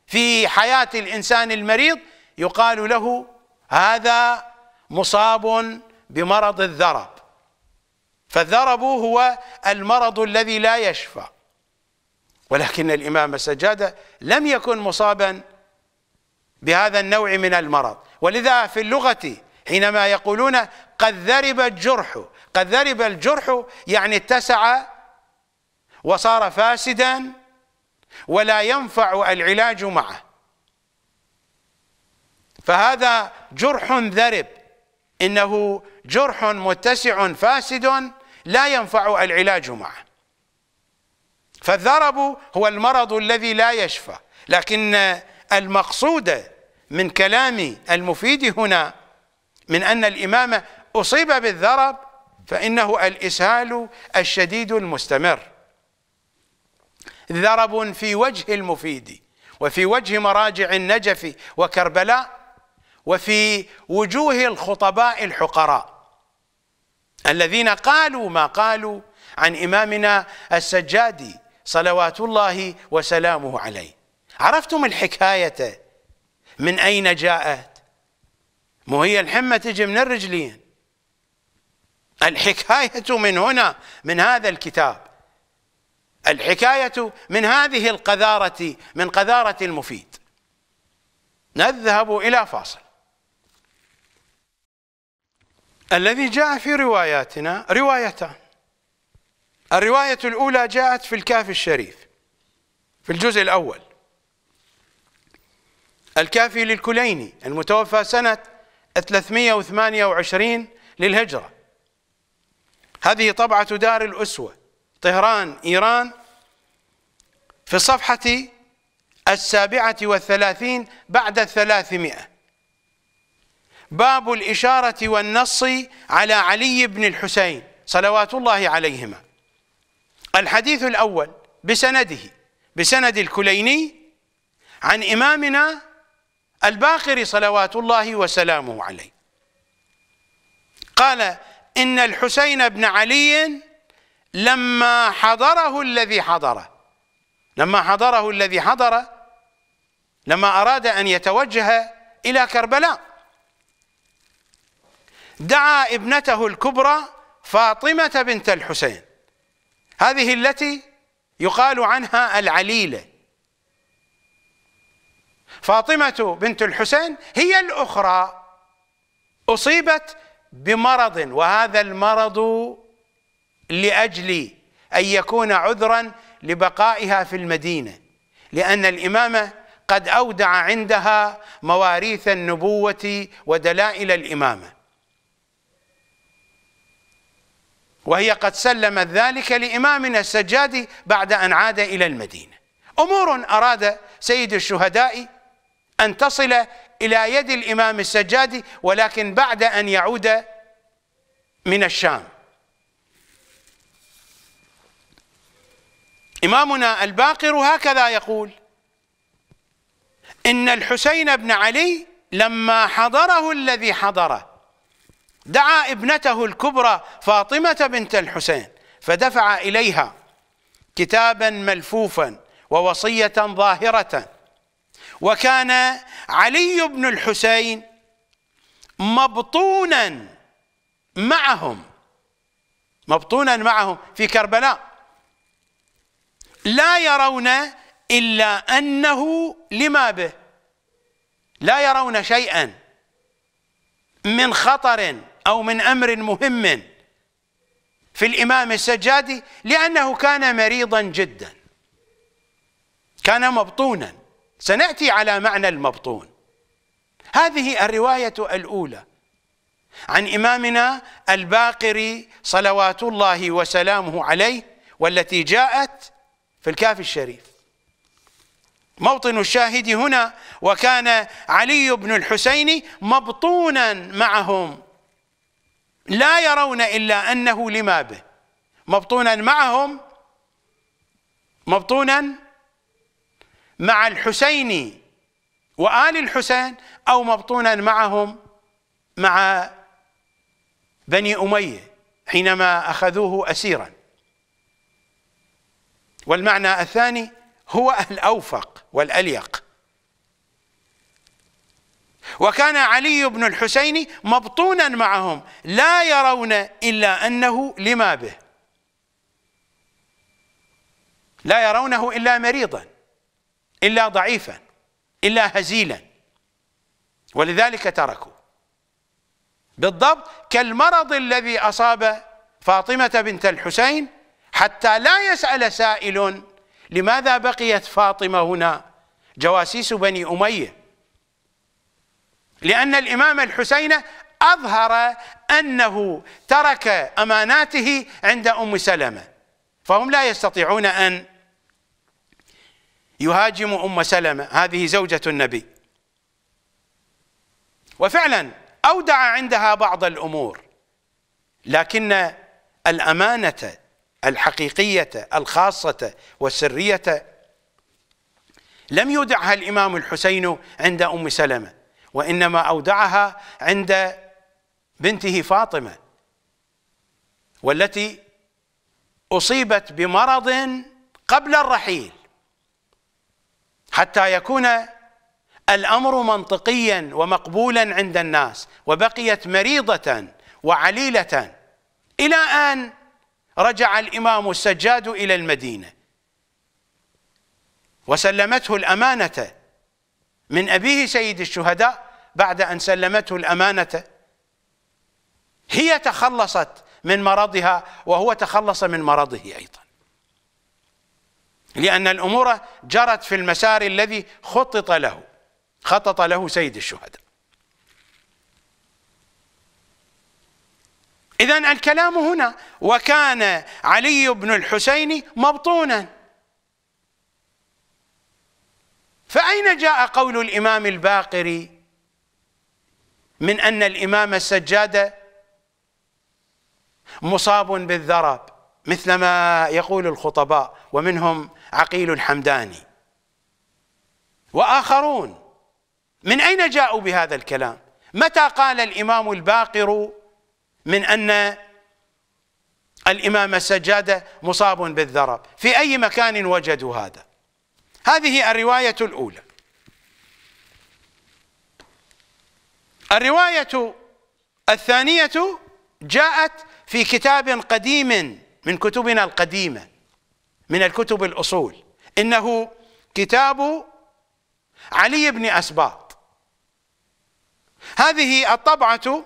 في حياة الإنسان المريض يقال له هذا مصاب بمرض الذرب فالذرب هو المرض الذي لا يشفى ولكن الإمام السجادة لم يكن مصابا بهذا النوع من المرض ولذا في اللغة حينما يقولون قد ذرب الجرح قد ذرب الجرح يعني اتسع وصار فاسدا ولا ينفع العلاج معه فهذا جرح ذرب انه جرح متسع فاسد لا ينفع العلاج معه فالذرب هو المرض الذي لا يشفى لكن المقصود من كلام المفيد هنا من ان الامام اصيب بالذرب فإنه الإسهال الشديد المستمر ذرب في وجه المفيد وفي وجه مراجع النجف وكربلاء وفي وجوه الخطباء الحقراء الذين قالوا ما قالوا عن إمامنا السجادي صلوات الله وسلامه عليه عرفتم الحكاية من أين جاءت مو هي الحمة تجي من الرجلين الحكاية من هنا من هذا الكتاب الحكاية من هذه القذارة من قذارة المفيد نذهب إلى فاصل الذي جاء في رواياتنا روايتان الرواية الأولى جاءت في الكافي الشريف في الجزء الأول الكافي للكليني المتوفى سنة 328 للهجرة هذه طبعة دار الأسوة طهران إيران في الصفحة السابعة والثلاثين بعد الثلاثمائة باب الإشارة والنص على علي بن الحسين صلوات الله عليهما الحديث الأول بسنده بسند الكليني عن إمامنا الباقر صلوات الله وسلامه عليه قال إن الحسين بن علي لما حضره الذي حضره لما حضره الذي حضره لما أراد أن يتوجه إلى كربلاء دعا ابنته الكبرى فاطمة بنت الحسين هذه التي يقال عنها العليلة فاطمة بنت الحسين هي الأخرى أصيبت بمرض وهذا المرض لاجل ان يكون عذرا لبقائها في المدينه لان الامامه قد اودع عندها مواريث النبوه ودلائل الامامه وهي قد سلمت ذلك لامامنا السجادي بعد ان عاد الى المدينه امور اراد سيد الشهداء ان تصل إلى يد الإمام السجادي ولكن بعد أن يعود من الشام إمامنا الباقر هكذا يقول إن الحسين بن علي لما حضره الذي حضره دعا ابنته الكبرى فاطمة بنت الحسين فدفع إليها كتابا ملفوفا ووصية ظاهرة وكان علي بن الحسين مبطونا معهم مبطونا معهم في كربلاء لا يرون إلا أنه لما به لا يرون شيئا من خطر أو من أمر مهم في الإمام السجادي لأنه كان مريضا جدا كان مبطونا سناتي على معنى المبطون هذه الروايه الاولى عن امامنا الباقري صلوات الله وسلامه عليه والتي جاءت في الكافي الشريف موطن الشاهد هنا وكان علي بن الحسين مبطونا معهم لا يرون الا انه لما به مبطونا معهم مبطونا مع الحسين وآل الحسين أو مبطونا معهم مع بني أمية حينما أخذوه أسيرا والمعنى الثاني هو الأوفق والأليق وكان علي بن الحسين مبطونا معهم لا يرون إلا أنه لما به لا يرونه إلا مريضا إلا ضعيفا إلا هزيلا ولذلك تركوا بالضبط كالمرض الذي أصاب فاطمة بنت الحسين حتى لا يسأل سائل لماذا بقيت فاطمة هنا جواسيس بني أمية لأن الإمام الحسين أظهر أنه ترك أماناته عند أم سلمة فهم لا يستطيعون أن يهاجم أم سلمة هذه زوجة النبي وفعلا أودع عندها بعض الأمور لكن الأمانة الحقيقية الخاصة والسرية لم يودعها الإمام الحسين عند أم سلمة وإنما أودعها عند بنته فاطمة والتي أصيبت بمرض قبل الرحيل حتى يكون الأمر منطقيا ومقبولا عند الناس وبقيت مريضة وعليلة إلى أن رجع الإمام السجاد إلى المدينة وسلمته الأمانة من أبيه سيد الشهداء بعد أن سلمته الأمانة هي تخلصت من مرضها وهو تخلص من مرضه أيضا لأن الأمور جرت في المسار الذي خطط له خطط له سيد الشهداء إذا الكلام هنا وكان علي بن الحسين مبطونا فأين جاء قول الإمام الباقري من أن الإمام السجاد مصاب بالذرب مثلما يقول الخطباء ومنهم عقيل الحمداني واخرون من اين جاءوا بهذا الكلام متى قال الامام الباقر من ان الامام السجادة مصاب بالذرب في اي مكان وجدوا هذا هذه الروايه الاولى الروايه الثانيه جاءت في كتاب قديم من كتبنا القديمه من الكتب الأصول إنه كتاب علي بن أسباط هذه الطبعة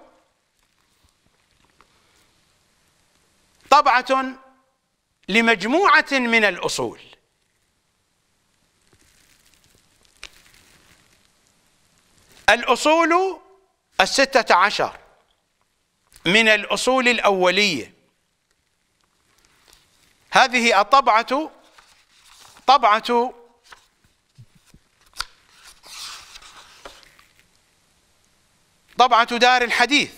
طبعة لمجموعة من الأصول الأصول الستة عشر من الأصول الأولية هذه الطبعة طبعة طبعة دار الحديث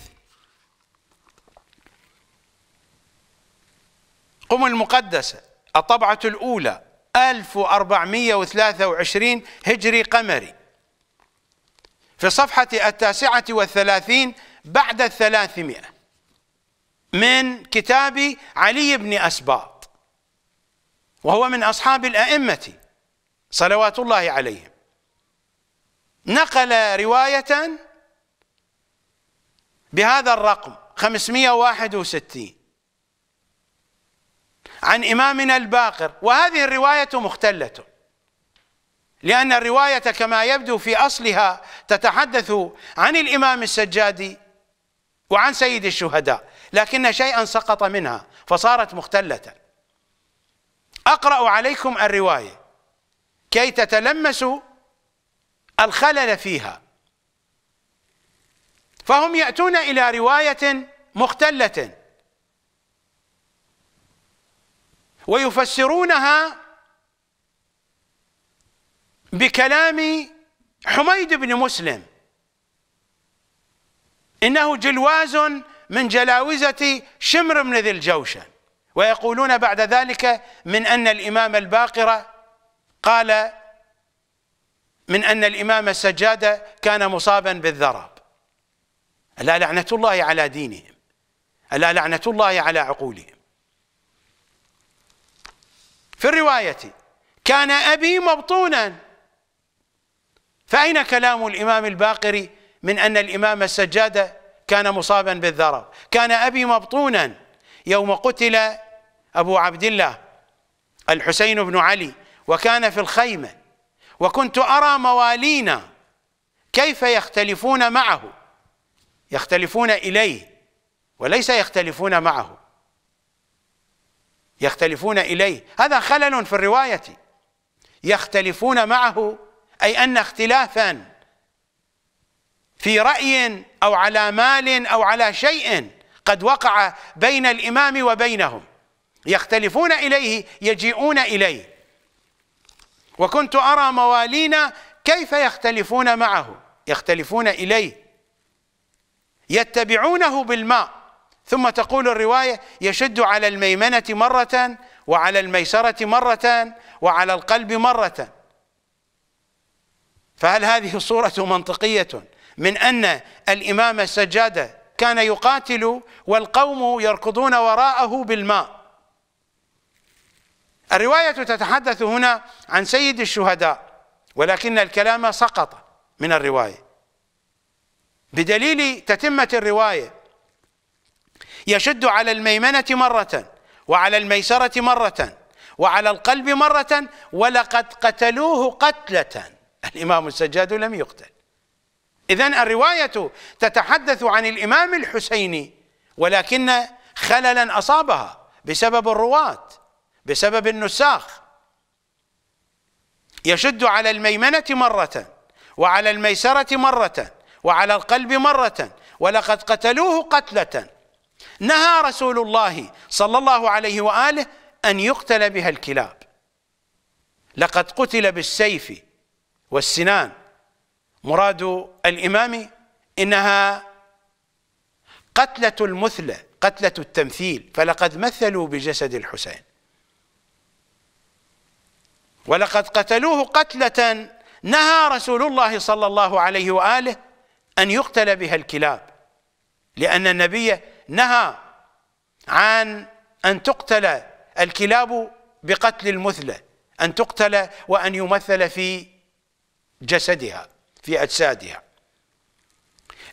قم المقدسة الطبعة الأولى 1423 هجري قمري في صفحة التاسعة والثلاثين بعد الثلاثمائة من كتاب علي بن أسباط وهو من أصحاب الأئمة صلوات الله عليهم نقل رواية بهذا الرقم 561 عن إمامنا الباقر وهذه الرواية مختلة لأن الرواية كما يبدو في أصلها تتحدث عن الإمام السجادي وعن سيد الشهداء لكن شيئا سقط منها فصارت مختلة أقرأ عليكم الرواية كي تتلمسوا الخلل فيها فهم يأتون إلى رواية مختلة ويفسرونها بكلام حميد بن مسلم إنه جلواز من جلاوزة شمر بن ذي الجوشن ويقولون بعد ذلك من أن الإمام الباقرة قال من أن الإمام السجادة كان مصابا بالذراب ألا لعنة الله على دينهم ألا لعنة الله على عقولهم في الرواية كان أبي مبطونا فأين كلام الإمام الباقري من أن الإمام السجادة كان مصابا بالذراب كان أبي مبطونا يوم قتل أبو عبد الله الحسين بن علي وكان في الخيمة وكنت أرى موالينا كيف يختلفون معه يختلفون إليه وليس يختلفون معه يختلفون إليه هذا خلل في الرواية يختلفون معه أي أن اختلافا في رأي أو على مال أو على شيء قد وقع بين الإمام وبينهم يختلفون إليه يجيئون إليه وكنت أرى موالينا كيف يختلفون معه يختلفون إليه يتبعونه بالماء ثم تقول الرواية يشد على الميمنة مرة وعلى الميسرة مرة وعلى القلب مرة فهل هذه الصورة منطقية من أن الإمام السجادة كان يقاتل والقوم يركضون وراءه بالماء الرواية تتحدث هنا عن سيد الشهداء ولكن الكلام سقط من الرواية بدليل تتمة الرواية يشد على الميمنة مرة وعلى الميسرة مرة وعلى القلب مرة ولقد قتلوه قتلة الإمام السجاد لم يقتل إذا الرواية تتحدث عن الإمام الحسيني ولكن خللا أصابها بسبب الرواة بسبب النساخ يشد على الميمنة مرة وعلى الميسرة مرة وعلى القلب مرة ولقد قتلوه قتلة نهى رسول الله صلى الله عليه وآله أن يقتل بها الكلاب لقد قتل بالسيف والسنان مراد الإمام إنها قتلة المثلى قتلة التمثيل فلقد مثلوا بجسد الحسين ولقد قتلوه قتلة نهى رسول الله صلى الله عليه وآله أن يقتل بها الكلاب لأن النبي نهى عن أن تقتل الكلاب بقتل المثلى أن تقتل وأن يمثل في جسدها في أجسادها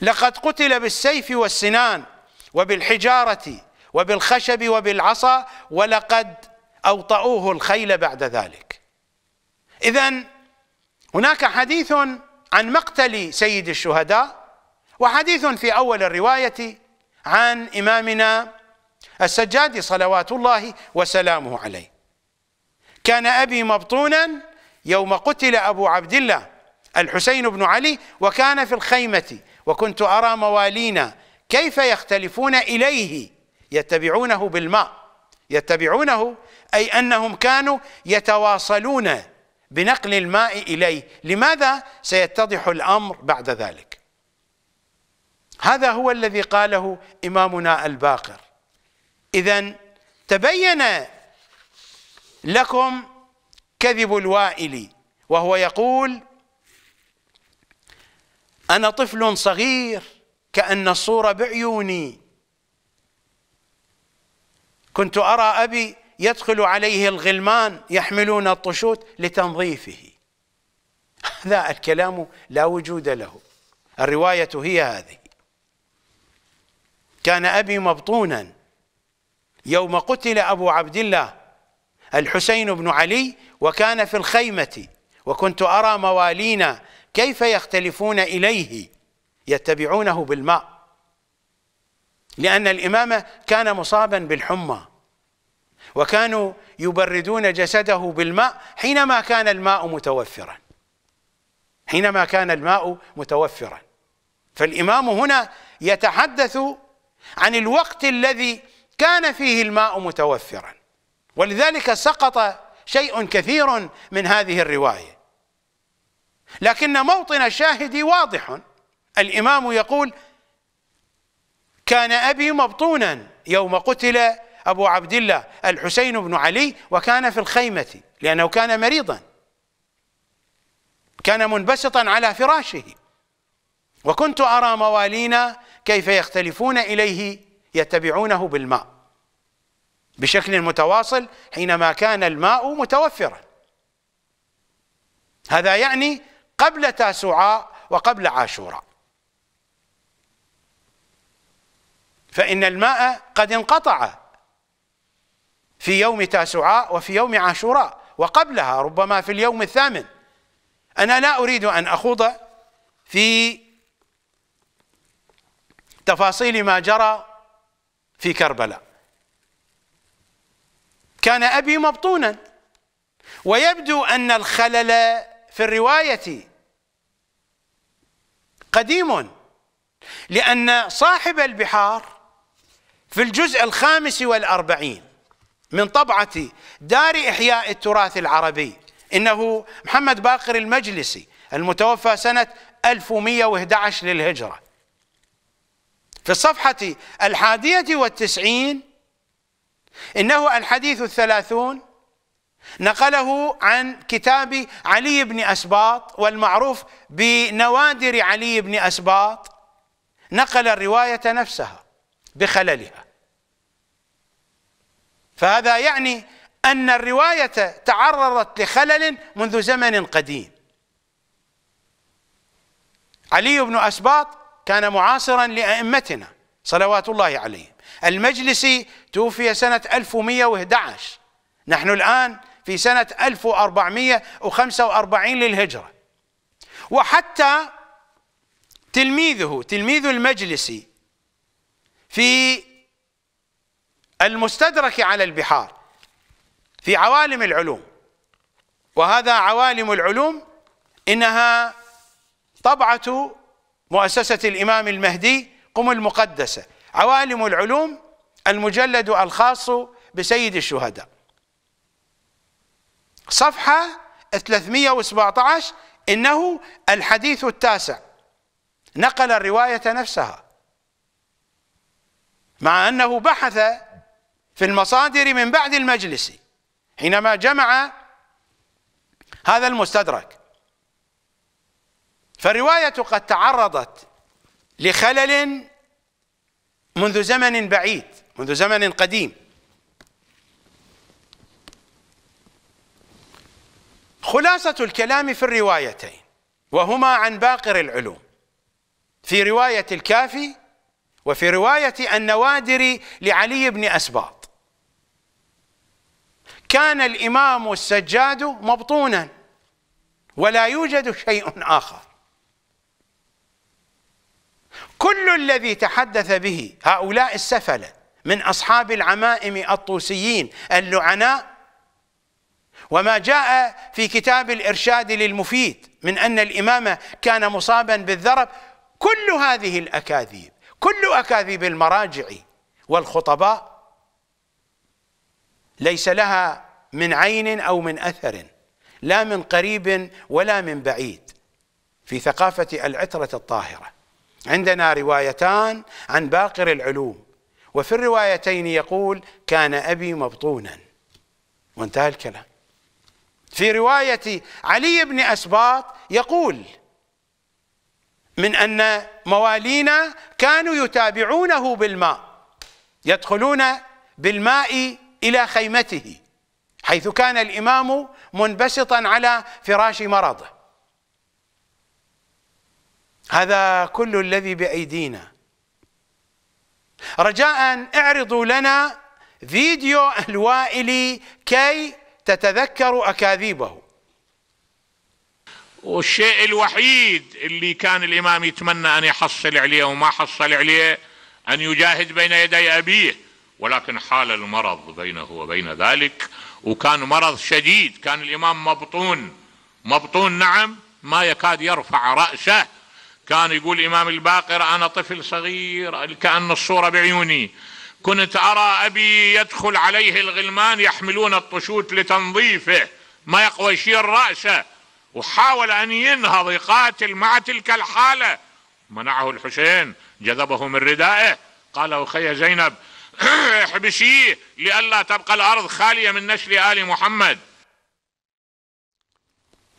لقد قتل بالسيف والسنان وبالحجارة وبالخشب وبالعصا ولقد أوطأوه الخيل بعد ذلك إذا هناك حديث عن مقتل سيد الشهداء وحديث في أول الرواية عن إمامنا السجاد صلوات الله وسلامه عليه كان أبي مبطونا يوم قتل أبو عبد الله الحسين بن علي وكان في الخيمة وكنت أرى موالينا كيف يختلفون إليه يتبعونه بالماء يتبعونه أي أنهم كانوا يتواصلون بنقل الماء إليه لماذا سيتضح الأمر بعد ذلك هذا هو الذي قاله إمامنا الباقر إذا تبين لكم كذب الوائل وهو يقول أنا طفل صغير كأن الصورة بعيوني كنت أرى أبي يدخل عليه الغلمان يحملون الطشوت لتنظيفه هذا الكلام لا وجود له الرواية هي هذه كان أبي مبطونا يوم قتل أبو عبد الله الحسين بن علي وكان في الخيمة وكنت أرى موالينا كيف يختلفون إليه يتبعونه بالماء لأن الإمام كان مصابا بالحمى وكانوا يبردون جسده بالماء حينما كان الماء متوفرا حينما كان الماء متوفرا فالإمام هنا يتحدث عن الوقت الذي كان فيه الماء متوفرا ولذلك سقط شيء كثير من هذه الروايه لكن موطن الشاهد واضح الإمام يقول كان أبي مبطونا يوم قتل أبو عبد الله الحسين بن علي وكان في الخيمة لأنه كان مريضا كان منبسطا على فراشه وكنت أرى موالينا كيف يختلفون إليه يتبعونه بالماء بشكل متواصل حينما كان الماء متوفرا هذا يعني قبل تاسوعاء وقبل عاشوراء فإن الماء قد انقطع في يوم تاسوعاء وفي يوم عاشوراء وقبلها ربما في اليوم الثامن أنا لا أريد أن أخوض في تفاصيل ما جرى في كربلاء كان أبي مبطونا ويبدو أن الخلل في الرواية قديم لأن صاحب البحار في الجزء الخامس والأربعين من طبعة دار إحياء التراث العربي إنه محمد باقر المجلسي المتوفى سنة 1111 للهجرة في الصفحة الحادية والتسعين إنه الحديث الثلاثون نقله عن كتاب علي بن أسباط والمعروف بنوادر علي بن أسباط نقل الرواية نفسها بخللها فهذا يعني أن الرواية تعرضت لخلل منذ زمن قديم علي بن أسباط كان معاصرا لأئمتنا صلوات الله عليهم المجلسي توفي سنة 1111 نحن الآن في سنة 1445 للهجرة وحتى تلميذه تلميذ المجلسي في المستدرك على البحار في عوالم العلوم وهذا عوالم العلوم إنها طبعة مؤسسة الإمام المهدي قم المقدسة عوالم العلوم المجلد الخاص بسيد الشهداء صفحة 317 إنه الحديث التاسع نقل الرواية نفسها مع أنه بحث في المصادر من بعد المجلس حينما جمع هذا المستدرك فالرواية قد تعرضت لخلل منذ زمن بعيد منذ زمن قديم خلاصة الكلام في الروايتين وهما عن باقر العلوم في رواية الكافي وفي رواية النوادر لعلي بن أسباط كان الإمام السجاد مبطونا ولا يوجد شيء آخر كل الذي تحدث به هؤلاء السفلة من أصحاب العمائم الطوسيين اللعناء وما جاء في كتاب الارشاد للمفيد من ان الامامه كان مصابا بالذرب كل هذه الاكاذيب كل اكاذيب المراجع والخطباء ليس لها من عين او من اثر لا من قريب ولا من بعيد في ثقافه العتره الطاهره عندنا روايتان عن باقر العلوم وفي الروايتين يقول كان ابي مبطونا وانتهى الكلام في رواية علي بن أسباط يقول من أن موالينا كانوا يتابعونه بالماء يدخلون بالماء إلى خيمته حيث كان الإمام منبسطا على فراش مرضه هذا كل الذي بأيدينا رجاء اعرضوا لنا فيديو الوائلي كي تتذكر أكاذيبه والشيء الوحيد اللي كان الإمام يتمنى أن يحصل عليه وما حصل عليه أن يجاهد بين يدي أبيه ولكن حال المرض بينه وبين ذلك وكان مرض شديد كان الإمام مبطون مبطون نعم ما يكاد يرفع رأسه كان يقول الإمام الباقر أنا طفل صغير كأن الصورة بعيوني كنت أرى أبي يدخل عليه الغلمان يحملون الطشوت لتنظيفه ما يقوى يشير رأسه وحاول أن ينهض يقاتل مع تلك الحالة منعه الحسين جذبه من ردائه قال أخي زينب احبسيه لئلا تبقى الأرض خالية من نسل آل محمد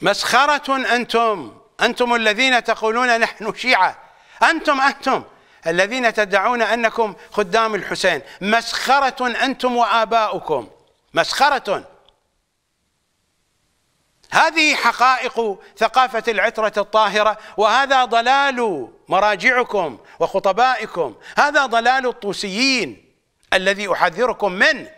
مسخرة أنتم أنتم الذين تقولون نحن شيعة أنتم أنتم الذين تدعون أنكم خدام الحسين مسخرة أنتم وآباؤكم مسخرة هذه حقائق ثقافة العترة الطاهرة وهذا ضلال مراجعكم وخطبائكم هذا ضلال الطوسيين الذي أحذركم منه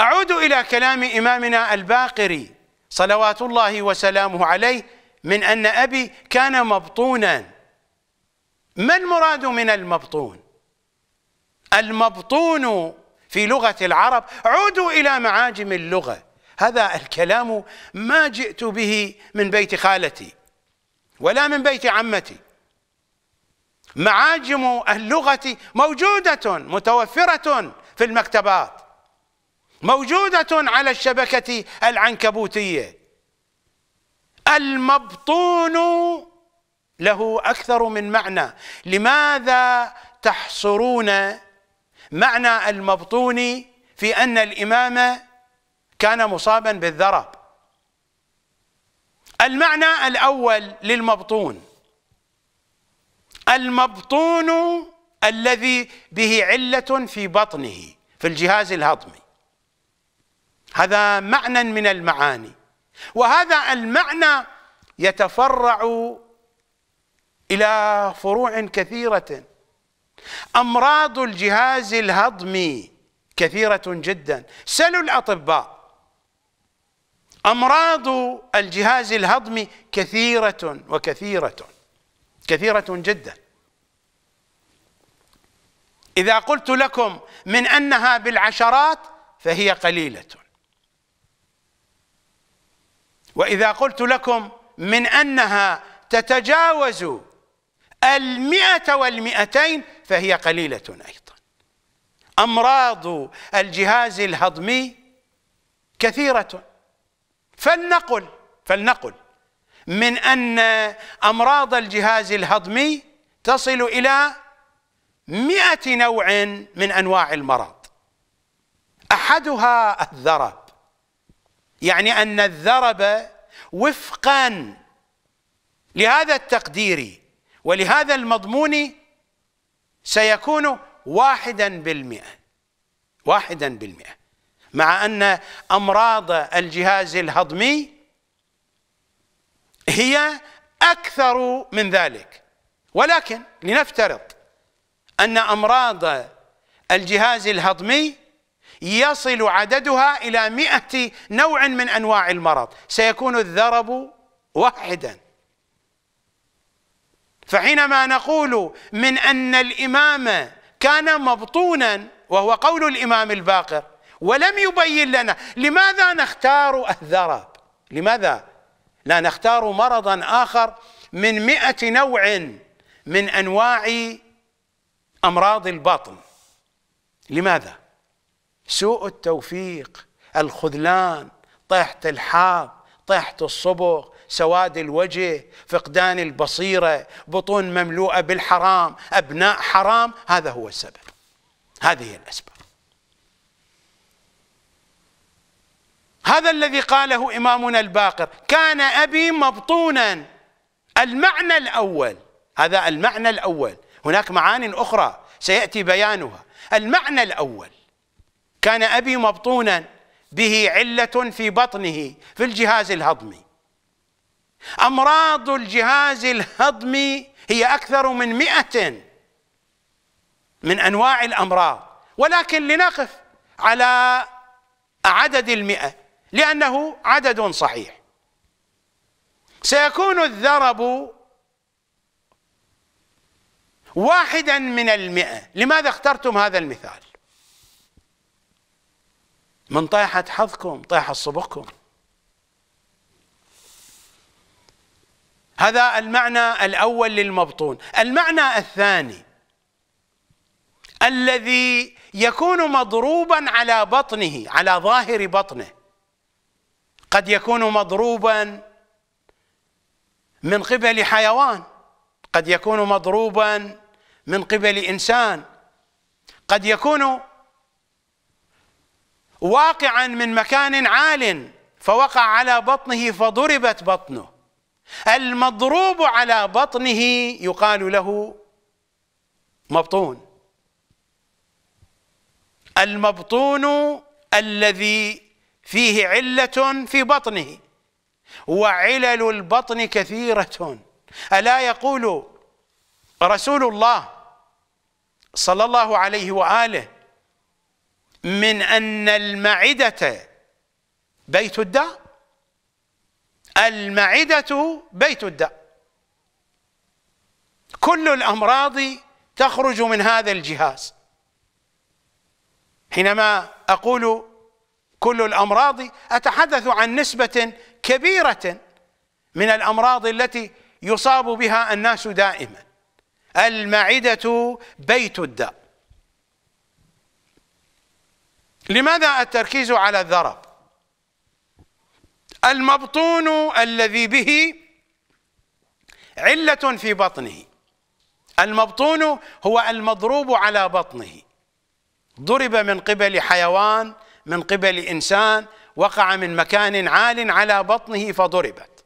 أعود إلى كلام إمامنا الباقري صلوات الله وسلامه عليه من أن أبي كان مبطونا ما المراد من المبطون المبطون في لغة العرب عودوا إلى معاجم اللغة هذا الكلام ما جئت به من بيت خالتي ولا من بيت عمتي معاجم اللغة موجودة متوفرة في المكتبات موجودة على الشبكة العنكبوتية المبطون له اكثر من معنى لماذا تحصرون معنى المبطون في ان الامام كان مصابا بالذرب المعنى الاول للمبطون المبطون الذي به عله في بطنه في الجهاز الهضمي هذا معنى من المعاني وهذا المعنى يتفرع الى فروع كثيره امراض الجهاز الهضمي كثيره جدا سلوا الاطباء امراض الجهاز الهضمي كثيره وكثيره كثيره جدا اذا قلت لكم من انها بالعشرات فهي قليله وإذا قلت لكم من أنها تتجاوز المئة والمئتين فهي قليلة أيضا أمراض الجهاز الهضمي كثيرة فلنقل فلنقل من أن أمراض الجهاز الهضمي تصل إلى مئة نوع من أنواع المرض أحدها الذرة يعني أن الذرب وفقا لهذا التقدير ولهذا المضمون سيكون واحدا بالمئة واحدا بالمئة مع أن أمراض الجهاز الهضمي هي أكثر من ذلك ولكن لنفترض أن أمراض الجهاز الهضمي يصل عددها إلى مئة نوع من أنواع المرض سيكون الذرب واحدا فحينما نقول من أن الإمام كان مبطونا وهو قول الإمام الباقر ولم يبين لنا لماذا نختار الذرب لماذا لا نختار مرضا آخر من مئة نوع من أنواع أمراض البطن لماذا سوء التوفيق الخذلان طيحت الحاض طيحت الصبغ سواد الوجه فقدان البصيرة بطون مملوءة بالحرام أبناء حرام هذا هو السبب هذه الأسباب هذا الذي قاله إمامنا الباقر كان أبي مبطونا المعنى الأول هذا المعنى الأول هناك معان أخرى سيأتي بيانها المعنى الأول كان أبي مبطونا به علة في بطنه في الجهاز الهضمي أمراض الجهاز الهضمي هي أكثر من مئة من أنواع الأمراض ولكن لنقف على عدد المئة لأنه عدد صحيح سيكون الذرب واحدا من المئة لماذا اخترتم هذا المثال من طايحة حظكم طايحة صبغكم هذا المعنى الأول للمبطون المعنى الثاني الذي يكون مضروبا على بطنه على ظاهر بطنه قد يكون مضروبا من قبل حيوان قد يكون مضروبا من قبل إنسان قد يكون واقعا من مكان عال فوقع على بطنه فضربت بطنه المضروب على بطنه يقال له مبطون المبطون الذي فيه علة في بطنه وعلل البطن كثيرة ألا يقول رسول الله صلى الله عليه وآله من أن المعدة بيت الداء المعدة بيت الداء كل الأمراض تخرج من هذا الجهاز حينما أقول كل الأمراض أتحدث عن نسبة كبيرة من الأمراض التي يصاب بها الناس دائما المعدة بيت الداء لماذا التركيز على الذرب المبطون الذي به علة في بطنه المبطون هو المضروب على بطنه ضرب من قبل حيوان من قبل إنسان وقع من مكان عال على بطنه فضربت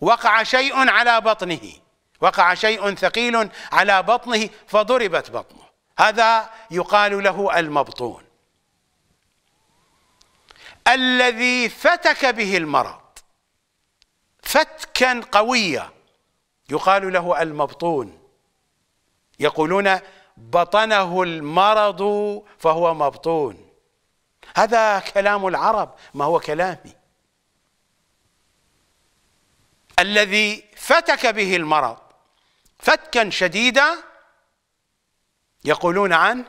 وقع شيء على بطنه وقع شيء ثقيل على بطنه فضربت بطنه هذا يقال له المبطون الذي فتك به المرض فتكا قويا يقال له المبطون يقولون بطنه المرض فهو مبطون هذا كلام العرب ما هو كلامي الذي فتك به المرض فتكا شديدا يقولون عنه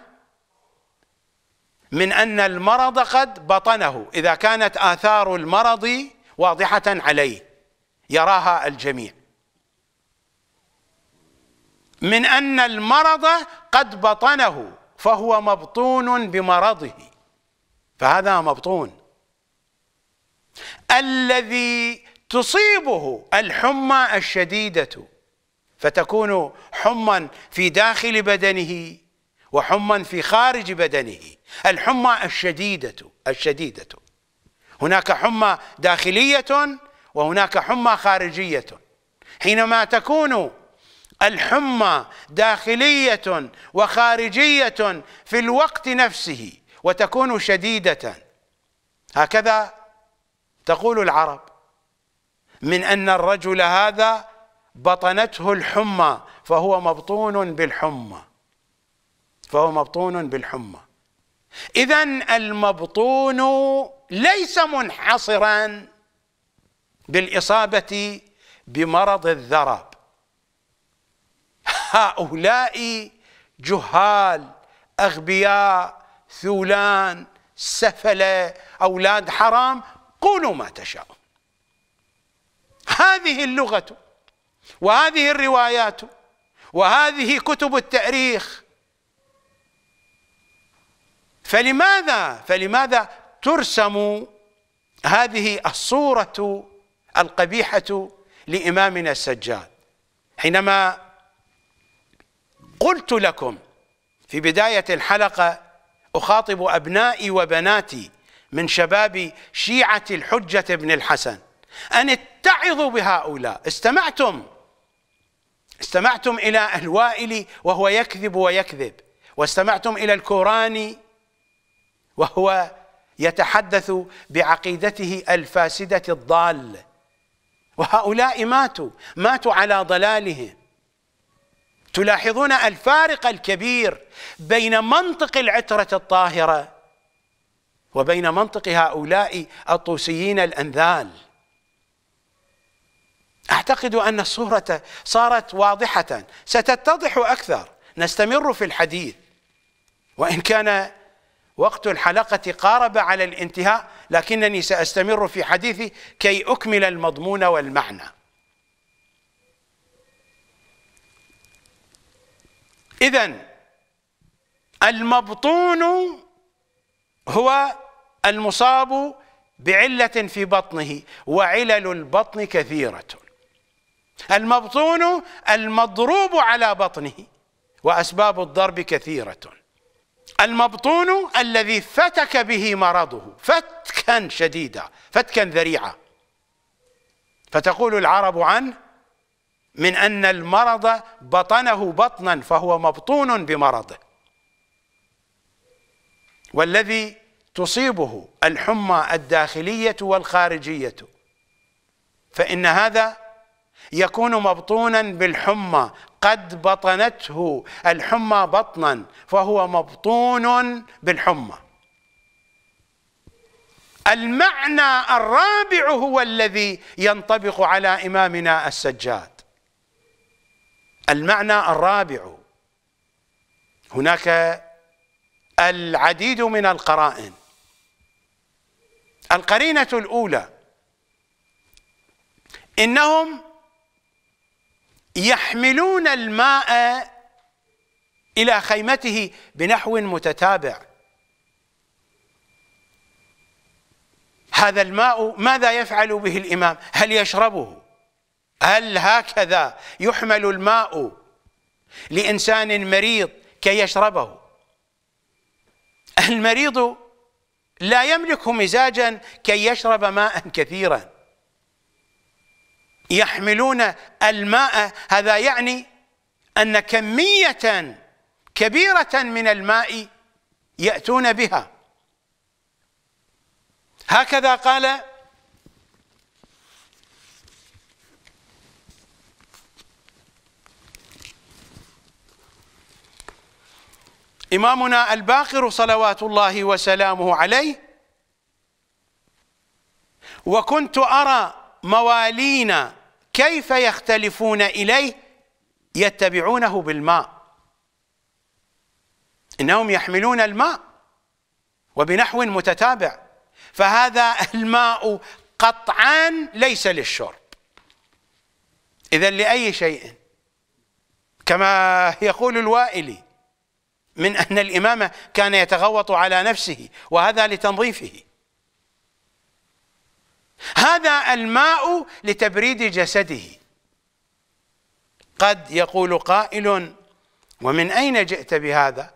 من أن المرض قد بطنه إذا كانت آثار المرض واضحة عليه يراها الجميع من أن المرض قد بطنه فهو مبطون بمرضه فهذا مبطون الذي تصيبه الحمى الشديدة فتكون حما في داخل بدنه وحما في خارج بدنه الحمى الشديدة الشديدة هناك حمى داخلية وهناك حمى خارجية حينما تكون الحمى داخلية وخارجية في الوقت نفسه وتكون شديدة هكذا تقول العرب من أن الرجل هذا بطنته الحمى فهو مبطون بالحمى فهو مبطون بالحمى اذا المبطون ليس منحصرا بالاصابه بمرض الذرب هؤلاء جهال اغبياء ثولان سفله اولاد حرام قولوا ما تشاءون هذه اللغه وهذه الروايات وهذه كتب التاريخ فلماذا فلماذا ترسم هذه الصورة القبيحة لإمامنا السجاد حينما قلت لكم في بداية الحلقة أخاطب أبنائي وبناتي من شباب شيعة الحجة بن الحسن أن اتعظوا بهؤلاء استمعتم استمعتم إلى الوائل وهو يكذب ويكذب واستمعتم إلى الكوراني وهو يتحدث بعقيدته الفاسده الضال وهؤلاء ماتوا ماتوا على ضلالهم تلاحظون الفارق الكبير بين منطق العتره الطاهره وبين منطق هؤلاء الطوسيين الانذال اعتقد ان الصوره صارت واضحه ستتضح اكثر نستمر في الحديث وان كان وقت الحلقة قارب على الانتهاء لكنني سأستمر في حديثي كي أكمل المضمون والمعنى إذا المبطون هو المصاب بعلة في بطنه وعلل البطن كثيرة المبطون المضروب على بطنه وأسباب الضرب كثيرة المبطون الذي فتك به مرضه فتكا شديدا فتكا ذريعا فتقول العرب عنه من أن المرض بطنه بطنا فهو مبطون بمرضه والذي تصيبه الحمى الداخلية والخارجية فإن هذا يكون مبطونا بالحمى قد بطنته الحمى بطنا فهو مبطون بالحمى المعنى الرابع هو الذي ينطبق على إمامنا السجاد المعنى الرابع هناك العديد من القرائن القرينة الأولى إنهم يحملون الماء إلى خيمته بنحو متتابع هذا الماء ماذا يفعل به الإمام هل يشربه هل هكذا يحمل الماء لإنسان مريض كي يشربه المريض لا يملك مزاجا كي يشرب ماء كثيرا يحملون الماء هذا يعني أن كمية كبيرة من الماء يأتون بها هكذا قال إمامنا الباقر صلوات الله وسلامه عليه وكنت أرى موالينا كيف يختلفون إليه يتبعونه بالماء إنهم يحملون الماء وبنحو متتابع فهذا الماء قطعا ليس للشرب إذا لأي شيء كما يقول الوائلي من أن الإمامة كان يتغوط على نفسه وهذا لتنظيفه هذا الماء لتبريد جسده قد يقول قائل ومن أين جئت بهذا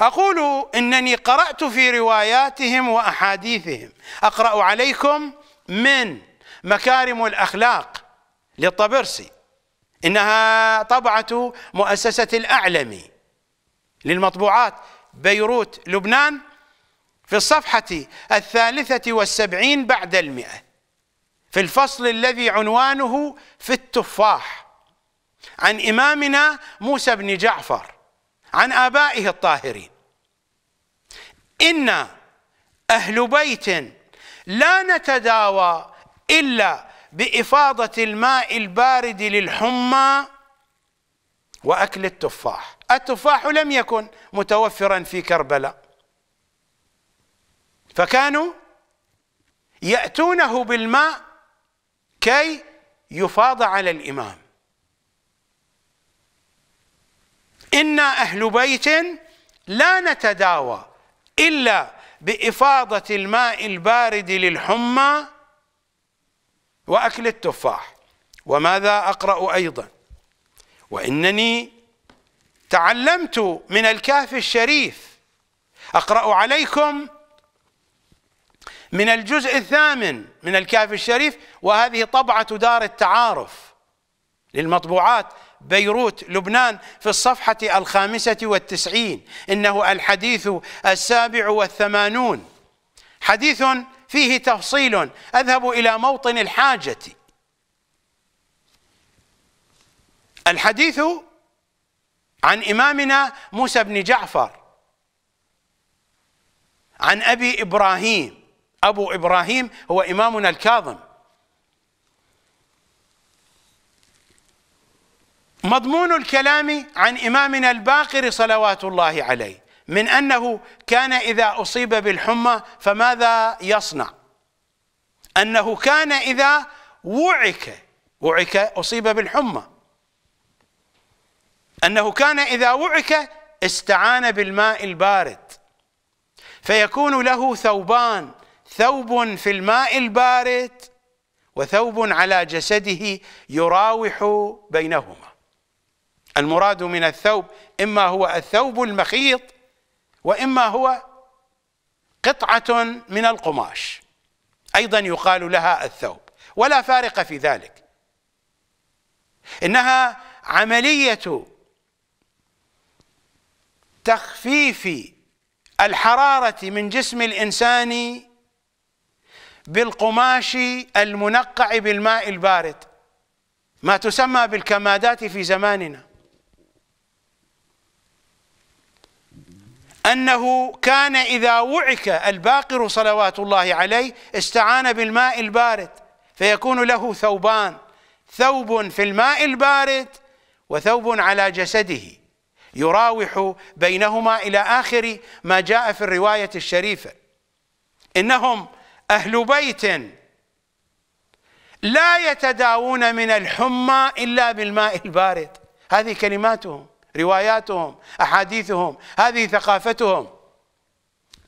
أقول إنني قرأت في رواياتهم وأحاديثهم أقرأ عليكم من مكارم الأخلاق للطبرسي إنها طبعة مؤسسة الأعلمي للمطبوعات بيروت لبنان في الصفحة الثالثة والسبعين بعد المئة في الفصل الذي عنوانه في التفاح عن إمامنا موسى بن جعفر عن آبائه الطاهرين إنا أهل بيت لا نتداوى إلا بإفاضة الماء البارد للحمى وأكل التفاح التفاح لم يكن متوفرا في كربلاء فكانوا يأتونه بالماء كي يفاض على الإمام إنا أهل بيت لا نتداوى إلا بإفاضة الماء البارد للحمى وأكل التفاح وماذا أقرأ أيضا وإنني تعلمت من الكهف الشريف أقرأ عليكم من الجزء الثامن من الكاف الشريف وهذه طبعة دار التعارف للمطبوعات بيروت لبنان في الصفحة الخامسة والتسعين إنه الحديث السابع والثمانون حديث فيه تفصيل أذهب إلى موطن الحاجة الحديث عن إمامنا موسى بن جعفر عن أبي إبراهيم أبو إبراهيم هو إمامنا الكاظم مضمون الكلام عن إمامنا الباقر صلوات الله عليه من أنه كان إذا أصيب بالحمى فماذا يصنع أنه كان إذا وعك وعك أصيب بالحمى أنه كان إذا وعك استعان بالماء البارد فيكون له ثوبان ثوب في الماء البارد وثوب على جسده يراوح بينهما المراد من الثوب إما هو الثوب المخيط وإما هو قطعة من القماش أيضا يقال لها الثوب ولا فارق في ذلك إنها عملية تخفيف الحرارة من جسم الإنسان بالقماش المنقع بالماء البارد ما تسمى بالكمادات في زماننا أنه كان إذا وعك الباقر صلوات الله عليه استعان بالماء البارد فيكون له ثوبان ثوب في الماء البارد وثوب على جسده يراوح بينهما إلى آخر ما جاء في الرواية الشريفة إنهم أهل بيت لا يتداوون من الحمى إلا بالماء البارد هذه كلماتهم رواياتهم أحاديثهم هذه ثقافتهم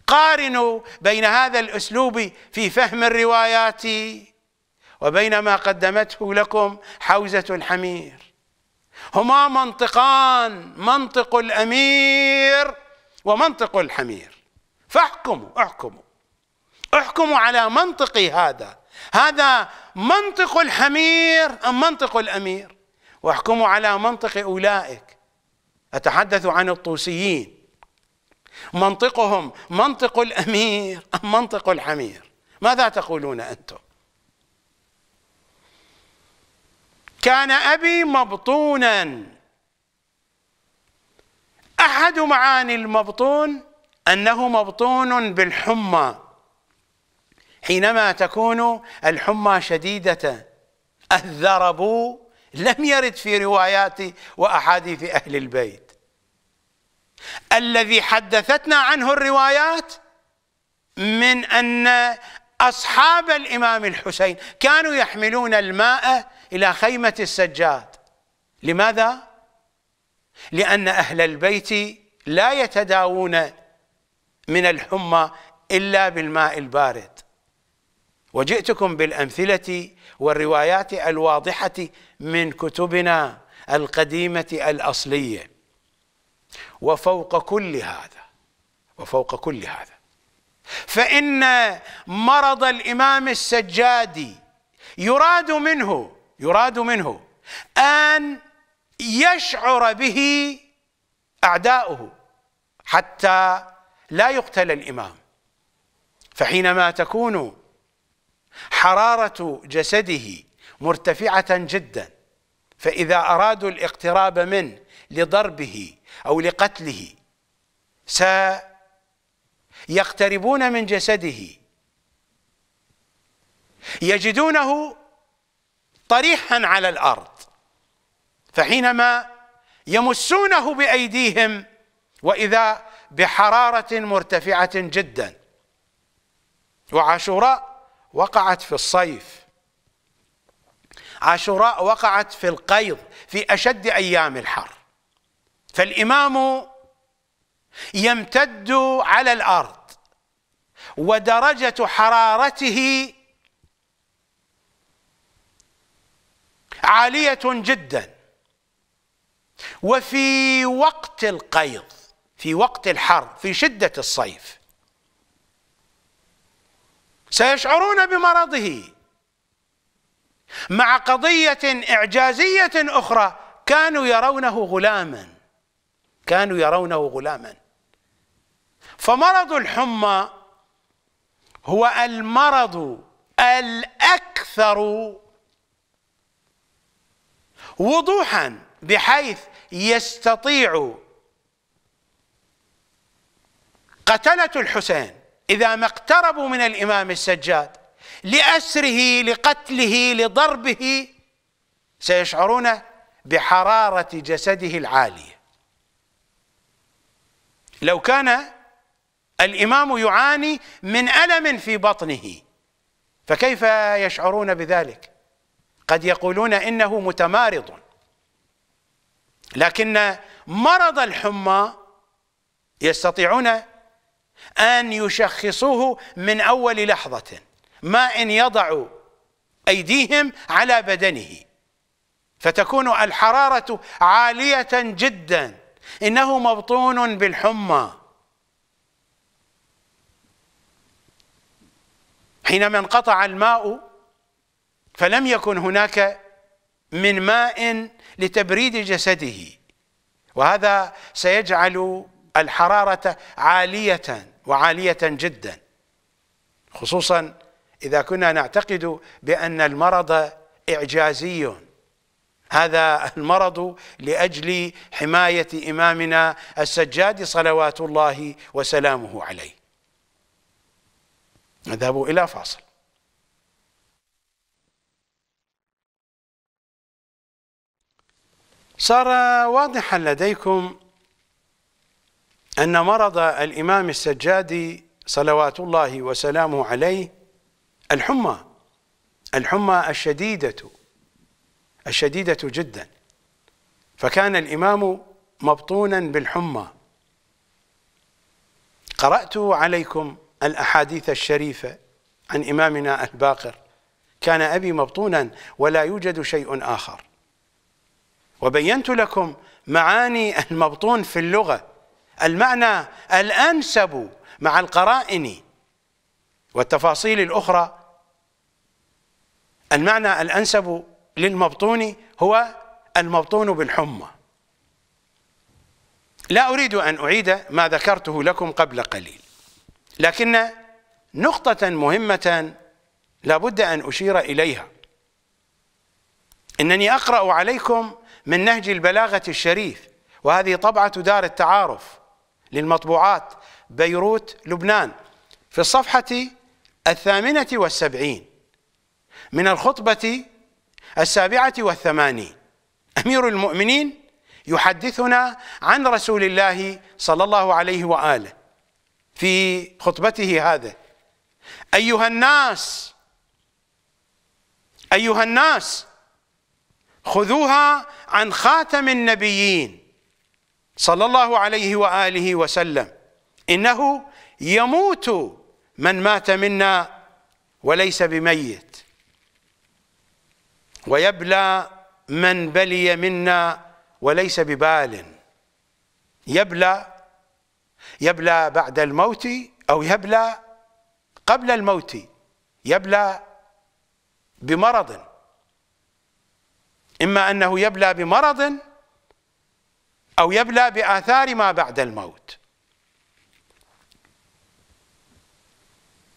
قارنوا بين هذا الأسلوب في فهم الروايات وبين ما قدمته لكم حوزة الحمير هما منطقان منطق الأمير ومنطق الحمير فاحكموا احكموا احكموا على منطقي هذا هذا منطق الحمير أم منطق الأمير واحكموا على منطق أولئك أتحدث عن الطوسيين منطقهم منطق الأمير أم منطق الحمير ماذا تقولون أنتم كان أبي مبطونا أحد معاني المبطون أنه مبطون بالحمى حينما تكون الحمى شديدة الذرب لم يرد في روايات وأحاديث أهل البيت الذي حدثتنا عنه الروايات من أن أصحاب الإمام الحسين كانوا يحملون الماء إلى خيمة السجاد لماذا؟ لأن أهل البيت لا يتداوون من الحمى إلا بالماء البارد وجئتكم بالامثله والروايات الواضحه من كتبنا القديمه الاصليه وفوق كل هذا وفوق كل هذا فان مرض الامام السجادي يراد منه يراد منه ان يشعر به اعداؤه حتى لا يقتل الامام فحينما تكون حرارة جسده مرتفعة جدا فإذا أرادوا الاقتراب منه لضربه أو لقتله سيقتربون من جسده يجدونه طريحا على الأرض فحينما يمسونه بأيديهم وإذا بحرارة مرتفعة جدا وعاشوراء وقعت في الصيف عاشوراء وقعت في القيض في أشد أيام الحر فالإمام يمتد على الأرض ودرجة حرارته عالية جدا وفي وقت القيض في وقت الحر في شدة الصيف سيشعرون بمرضه مع قضية إعجازية أخرى كانوا يرونه غلاما كانوا يرونه غلاما فمرض الحمى هو المرض الأكثر وضوحا بحيث يستطيع قتلة الحسين إذا ما اقتربوا من الإمام السجاد لأسره لقتله لضربه سيشعرون بحرارة جسده العالية لو كان الإمام يعاني من ألم في بطنه فكيف يشعرون بذلك قد يقولون إنه متمارض لكن مرض الحمى يستطيعون أن يشخصوه من أول لحظة ما إن يضعوا أيديهم على بدنه فتكون الحرارة عالية جدا إنه مبطون بالحمى حينما انقطع الماء فلم يكن هناك من ماء لتبريد جسده وهذا سيجعل الحرارة عالية وعالية جدا خصوصا إذا كنا نعتقد بأن المرض إعجازي هذا المرض لأجل حماية إمامنا السجاد صلوات الله وسلامه عليه نذهب إلى فاصل صار واضحا لديكم أن مرض الإمام السجادي صلوات الله وسلامه عليه الحمى الحمى الشديدة الشديدة جدا فكان الإمام مبطونا بالحمى قرأت عليكم الأحاديث الشريفة عن إمامنا الباقر كان أبي مبطونا ولا يوجد شيء آخر وبينت لكم معاني المبطون في اللغة المعنى الأنسب مع القرائن والتفاصيل الأخرى المعنى الأنسب للمبطون هو المبطون بالحمى لا أريد أن أعيد ما ذكرته لكم قبل قليل لكن نقطة مهمة لابد أن أشير إليها إنني أقرأ عليكم من نهج البلاغة الشريف وهذه طبعة دار التعارف للمطبوعات بيروت لبنان في الصفحة الثامنة والسبعين من الخطبة السابعة والثمانين أمير المؤمنين يحدثنا عن رسول الله صلى الله عليه وآله في خطبته هذا أيها الناس أيها الناس خذوها عن خاتم النبيين صلى الله عليه وآله وسلم إنه يموت من مات منا وليس بميت ويبلى من بلي منا وليس ببال يبلى يبلى بعد الموت أو يبلى قبل الموت يبلى بمرض إما أنه يبلى بمرض أو يبلى بآثار ما بعد الموت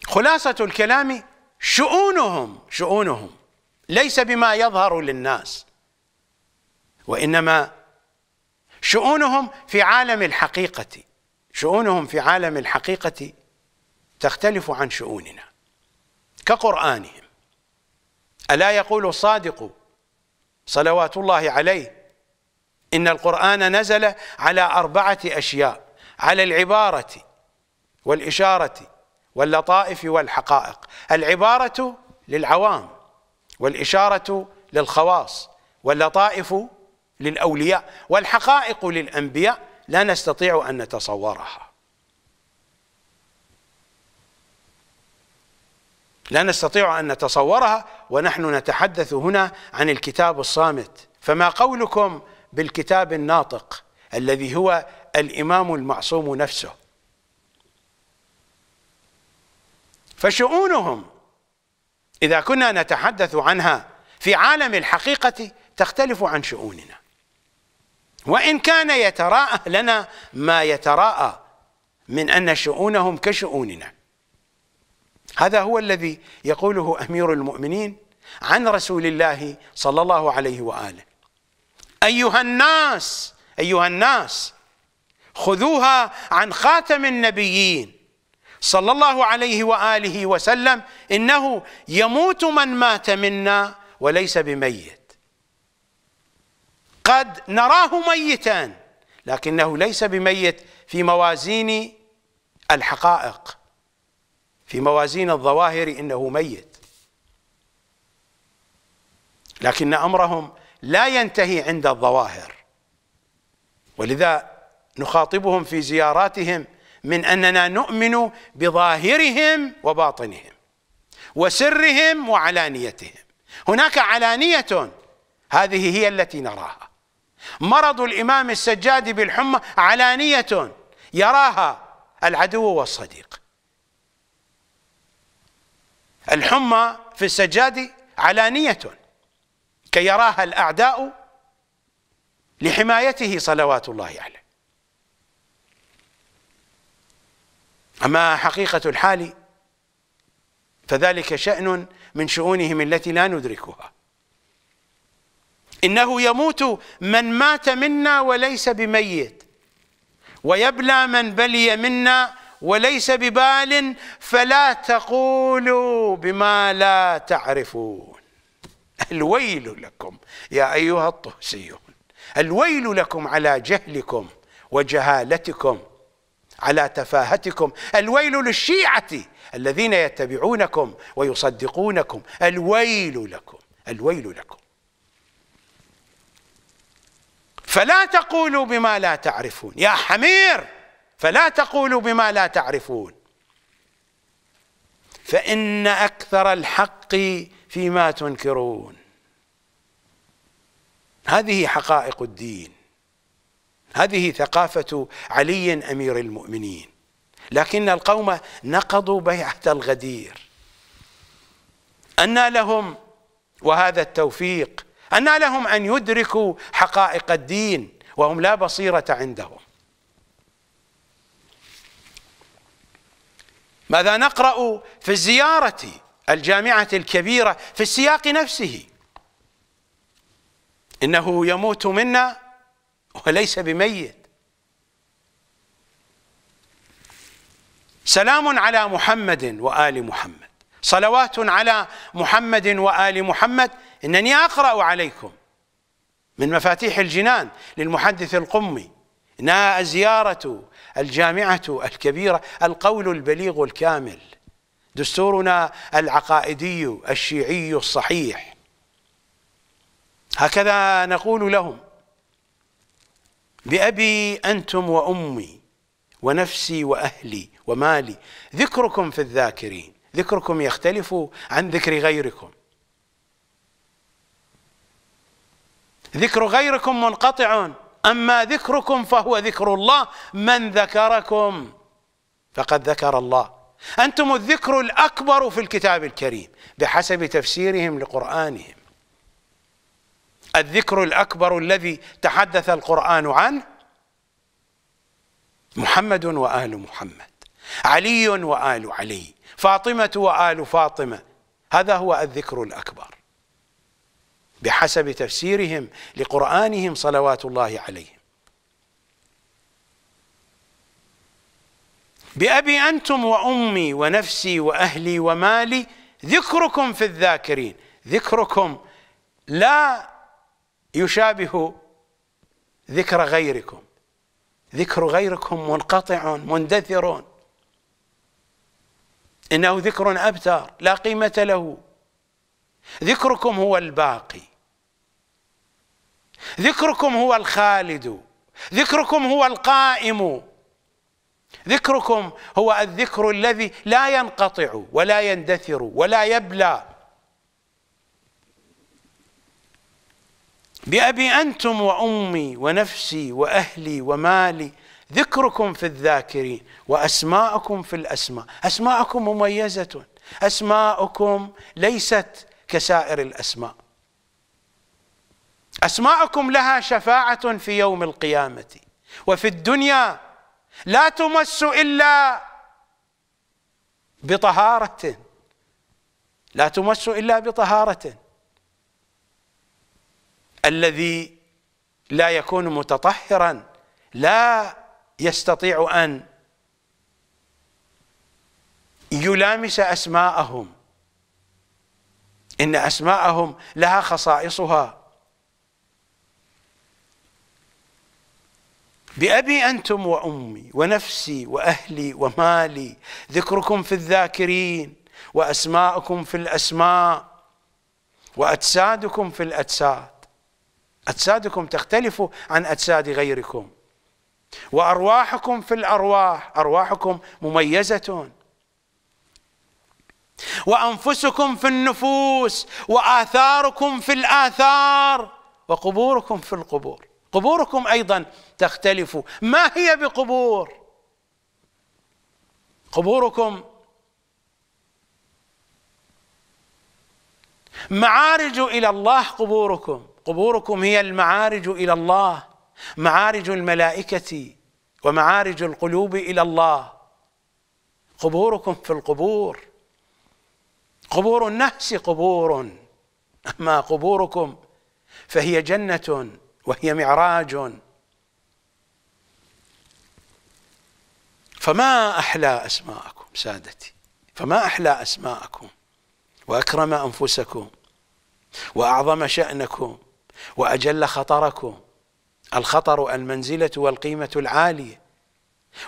خلاصة الكلام شؤونهم شؤونهم ليس بما يظهر للناس وإنما شؤونهم في عالم الحقيقة شؤونهم في عالم الحقيقة تختلف عن شؤوننا كقرآنهم ألا يقول الصادق صلوات الله عليه إن القرآن نزل على أربعة أشياء على العبارة والإشارة واللطائف والحقائق العبارة للعوام والإشارة للخواص واللطائف للأولياء والحقائق للأنبياء لا نستطيع أن نتصورها لا نستطيع أن نتصورها ونحن نتحدث هنا عن الكتاب الصامت فما قولكم بالكتاب الناطق الذي هو الإمام المعصوم نفسه فشؤونهم إذا كنا نتحدث عنها في عالم الحقيقة تختلف عن شؤوننا وإن كان يتراءى لنا ما يتراءى من أن شؤونهم كشؤوننا هذا هو الذي يقوله أمير المؤمنين عن رسول الله صلى الله عليه وآله أيها الناس أيها الناس خذوها عن خاتم النبيين صلى الله عليه وآله وسلم إنه يموت من مات منا وليس بميت قد نراه ميتا لكنه ليس بميت في موازين الحقائق في موازين الظواهر إنه ميت لكن أمرهم لا ينتهي عند الظواهر ولذا نخاطبهم في زياراتهم من أننا نؤمن بظاهرهم وباطنهم وسرهم وعلانيتهم هناك علانية هذه هي التي نراها مرض الإمام السجاد بالحمى علانية يراها العدو والصديق الحمى في السجاد علانية كي يراها الأعداء لحمايته صلوات الله عليه أما حقيقة الحال فذلك شأن من شؤونهم التي لا ندركها إنه يموت من مات منا وليس بميت ويبلى من بلي منا وليس ببال فلا تقولوا بما لا تعرفون الويل لكم يا أيها الطهسيون الويل لكم على جهلكم وجهالتكم على تفاهتكم الويل للشيعة الذين يتبعونكم ويصدقونكم الويل لكم الويل لكم فلا تقولوا بما لا تعرفون يا حمير فلا تقولوا بما لا تعرفون فإن أكثر الحق فيما تنكرون هذه حقائق الدين هذه ثقافة علي أمير المؤمنين لكن القوم نقضوا بيعة الغدير أنى لهم وهذا التوفيق أنى لهم أن يدركوا حقائق الدين وهم لا بصيرة عندهم ماذا نقرأ في الزيارة الجامعة الكبيرة في السياق نفسه إنه يموت منا وليس بميت سلام على محمد وآل محمد صلوات على محمد وآل محمد إنني أقرأ عليكم من مفاتيح الجنان للمحدث القمي إنها زيارة الجامعة الكبيرة القول البليغ الكامل دستورنا العقائدي الشيعي الصحيح هكذا نقول لهم بأبي أنتم وأمي ونفسي وأهلي ومالي ذكركم في الذاكرين ذكركم يختلف عن ذكر غيركم ذكر غيركم منقطع أما ذكركم فهو ذكر الله من ذكركم فقد ذكر الله أنتم الذكر الأكبر في الكتاب الكريم بحسب تفسيرهم لقرآنهم الذكر الأكبر الذي تحدث القرآن عنه محمد وآل محمد علي وآل علي فاطمة وآل فاطمة هذا هو الذكر الأكبر بحسب تفسيرهم لقرآنهم صلوات الله عليهم بأبي أنتم وأمي ونفسي وأهلي ومالي ذكركم في الذاكرين ذكركم لا يشابه ذكر غيركم ذكر غيركم منقطع مندثر إنه ذكر أبتر لا قيمة له ذكركم هو الباقي ذكركم هو الخالد ذكركم هو القائم ذكركم هو الذكر الذي لا ينقطع ولا يندثر ولا يبلى بأبي أنتم وأمي ونفسي وأهلي ومالي ذكركم في الذاكرين وأسماءكم في الأسماء أسماءكم مميزة أسماءكم ليست كسائر الأسماء أسماءكم لها شفاعة في يوم القيامة وفي الدنيا لا تمس الا بطهاره لا تمس الا بطهاره الذي لا يكون متطهرا لا يستطيع ان يلامس اسماءهم ان اسماءهم لها خصائصها بأبي أنتم وأمي ونفسي وأهلي ومالي ذكركم في الذاكرين وأسماءكم في الأسماء وأجسادكم في الأجساد أجسادكم تختلف عن أجساد غيركم وأرواحكم في الأرواح أرواحكم مميزة وأنفسكم في النفوس وآثاركم في الآثار وقبوركم في القبور قبوركم أيضا تختلف ما هي بقبور قبوركم معارج إلى الله قبوركم قبوركم هي المعارج إلى الله معارج الملائكة ومعارج القلوب إلى الله قبوركم في القبور قبور النفس قبور أما قبوركم فهي جنة وهي معراج فما أحلى أسماءكم سادتي فما أحلى أسماءكم وأكرم أنفسكم وأعظم شأنكم وأجل خطركم الخطر المنزلة والقيمة العالية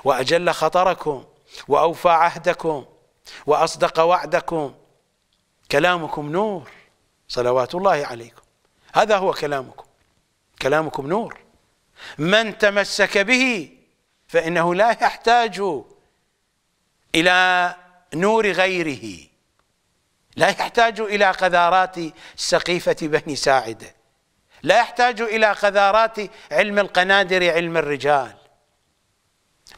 وأجل خطركم وأوفى عهدكم وأصدق وعدكم كلامكم نور صلوات الله عليكم هذا هو كلامكم كلامكم نور من تمسك به فإنه لا يحتاج إلى نور غيره لا يحتاج إلى قذارات سقيفة بني ساعدة لا يحتاج إلى قذارات علم القنادر علم الرجال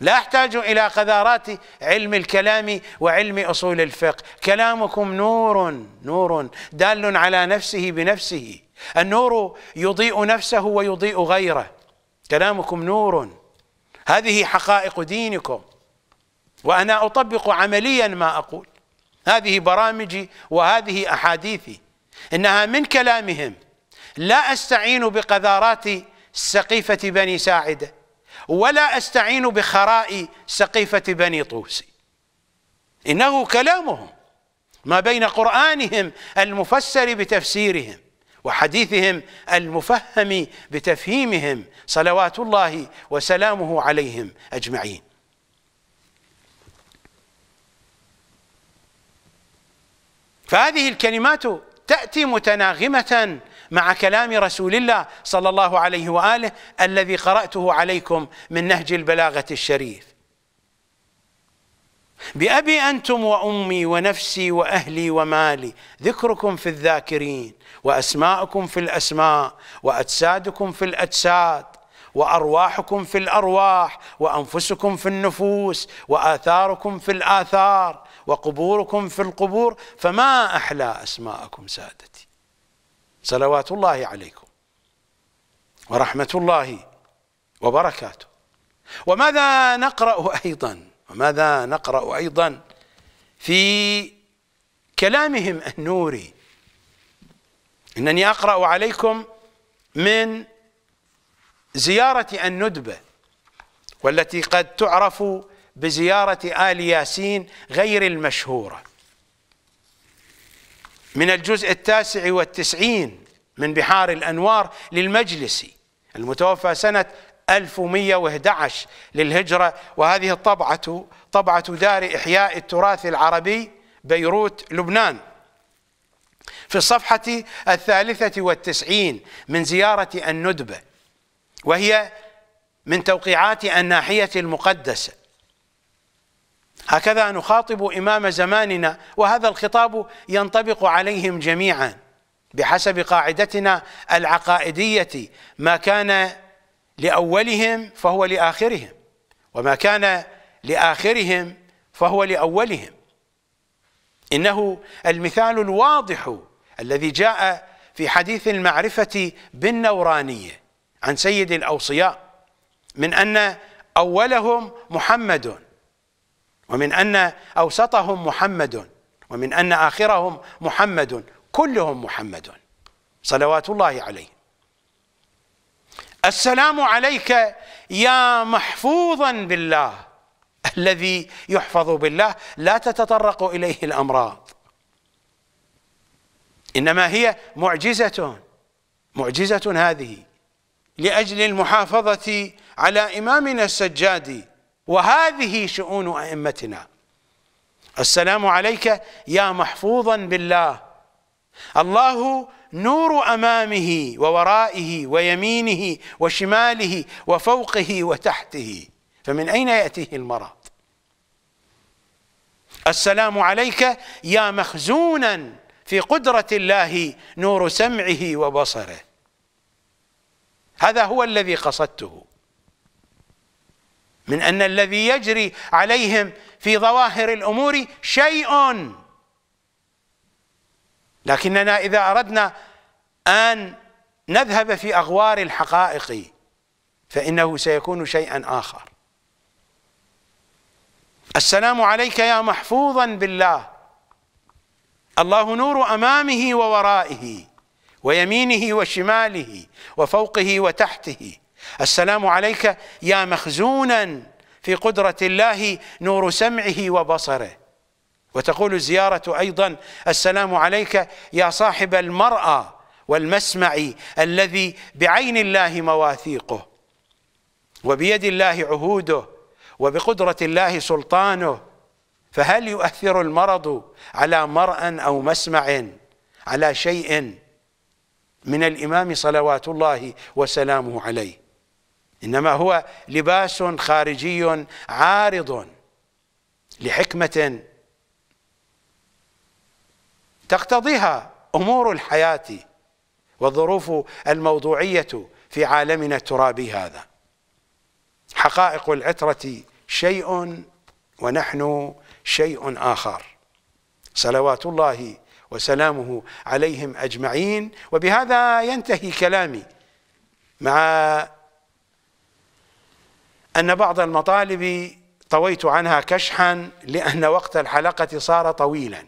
لا يحتاج إلى قذارات علم الكلام وعلم أصول الفقه كلامكم نور نور دال على نفسه بنفسه النور يضيء نفسه ويضيء غيره كلامكم نور هذه حقائق دينكم وأنا أطبق عمليا ما أقول هذه برامجي وهذه أحاديثي إنها من كلامهم لا أستعين بقذارات سقيفة بني ساعدة ولا أستعين بخراء سقيفة بني طوس إنه كلامهم ما بين قرآنهم المفسر بتفسيرهم وحديثهم المفهم بتفهيمهم صلوات الله وسلامه عليهم أجمعين فهذه الكلمات تأتي متناغمة مع كلام رسول الله صلى الله عليه وآله الذي قرأته عليكم من نهج البلاغة الشريف بأبي أنتم وأمي ونفسي وأهلي ومالي ذكركم في الذاكرين وأسماءكم في الأسماء وأجسادكم في الأجساد وارواحكم في الارواح وانفسكم في النفوس واثاركم في الاثار وقبوركم في القبور فما احلى اسماءكم سادتي صلوات الله عليكم ورحمه الله وبركاته وماذا نقرا ايضا وماذا نقرأ أيضا في كلامهم النوري إنني أقرأ عليكم من زيارة الندبة والتي قد تعرف بزيارة آل ياسين غير المشهورة من الجزء التاسع والتسعين من بحار الأنوار للمجلس المتوفى سنة 1111 للهجرة وهذه الطبعة طبعة دار إحياء التراث العربي بيروت لبنان في الصفحة الثالثة والتسعين من زيارة الندبة وهي من توقيعات الناحية المقدسة هكذا نخاطب إمام زماننا وهذا الخطاب ينطبق عليهم جميعا بحسب قاعدتنا العقائدية ما كان لاولهم فهو لاخرهم وما كان لاخرهم فهو لاولهم انه المثال الواضح الذي جاء في حديث المعرفه بالنورانيه عن سيد الاوصياء من ان اولهم محمد ومن ان اوسطهم محمد ومن ان اخرهم محمد كلهم محمد صلوات الله عليه السلام عليك يا محفوظا بالله الذي يحفظ بالله لا تتطرق اليه الامراض انما هي معجزه معجزه هذه لاجل المحافظه على امامنا السجادي وهذه شؤون ائمتنا السلام عليك يا محفوظا بالله الله نور امامه وورائه ويمينه وشماله وفوقه وتحته فمن اين ياتيه المرض السلام عليك يا مخزونا في قدره الله نور سمعه وبصره هذا هو الذي قصدته من ان الذي يجري عليهم في ظواهر الامور شيء لكننا إذا أردنا أن نذهب في أغوار الحقائق فإنه سيكون شيئا آخر السلام عليك يا محفوظا بالله الله نور أمامه وورائه ويمينه وشماله وفوقه وتحته السلام عليك يا مخزونا في قدرة الله نور سمعه وبصره وتقول الزيارة أيضا السلام عليك يا صاحب المرأة والمسمع الذي بعين الله مواثيقه وبيد الله عهوده وبقدرة الله سلطانه فهل يؤثر المرض على مرأة أو مسمع على شيء من الإمام صلوات الله وسلامه عليه إنما هو لباس خارجي عارض لحكمة تقتضيها امور الحياه والظروف الموضوعيه في عالمنا الترابي هذا حقائق العتره شيء ونحن شيء اخر صلوات الله وسلامه عليهم اجمعين وبهذا ينتهي كلامي مع ان بعض المطالب طويت عنها كشحا لان وقت الحلقه صار طويلا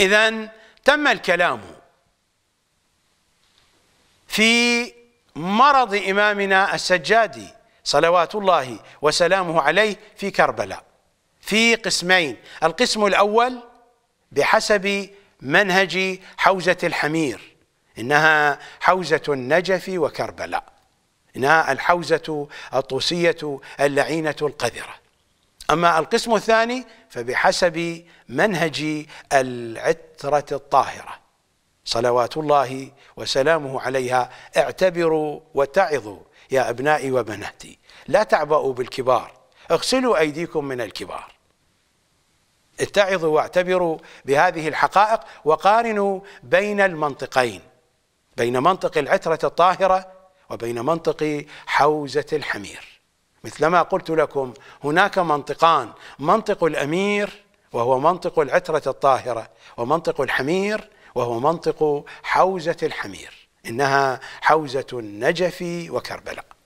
إذا تم الكلام في مرض إمامنا السجادي صلوات الله وسلامه عليه في كربلاء في قسمين القسم الأول بحسب منهج حوزة الحمير إنها حوزة النجف وكربلاء إنها الحوزة الطوسية اللعينة القذرة أما القسم الثاني فبحسب منهج العترة الطاهرة صلوات الله وسلامه عليها اعتبروا وتعظوا يا أبنائي وبناتي لا تعبأوا بالكبار اغسلوا أيديكم من الكبار اتعظوا واعتبروا بهذه الحقائق وقارنوا بين المنطقين بين منطق العترة الطاهرة وبين منطق حوزة الحمير مثلما قلت لكم هناك منطقان منطق الامير وهو منطق العتره الطاهره ومنطق الحمير وهو منطق حوزه الحمير انها حوزه النجف وكربلاء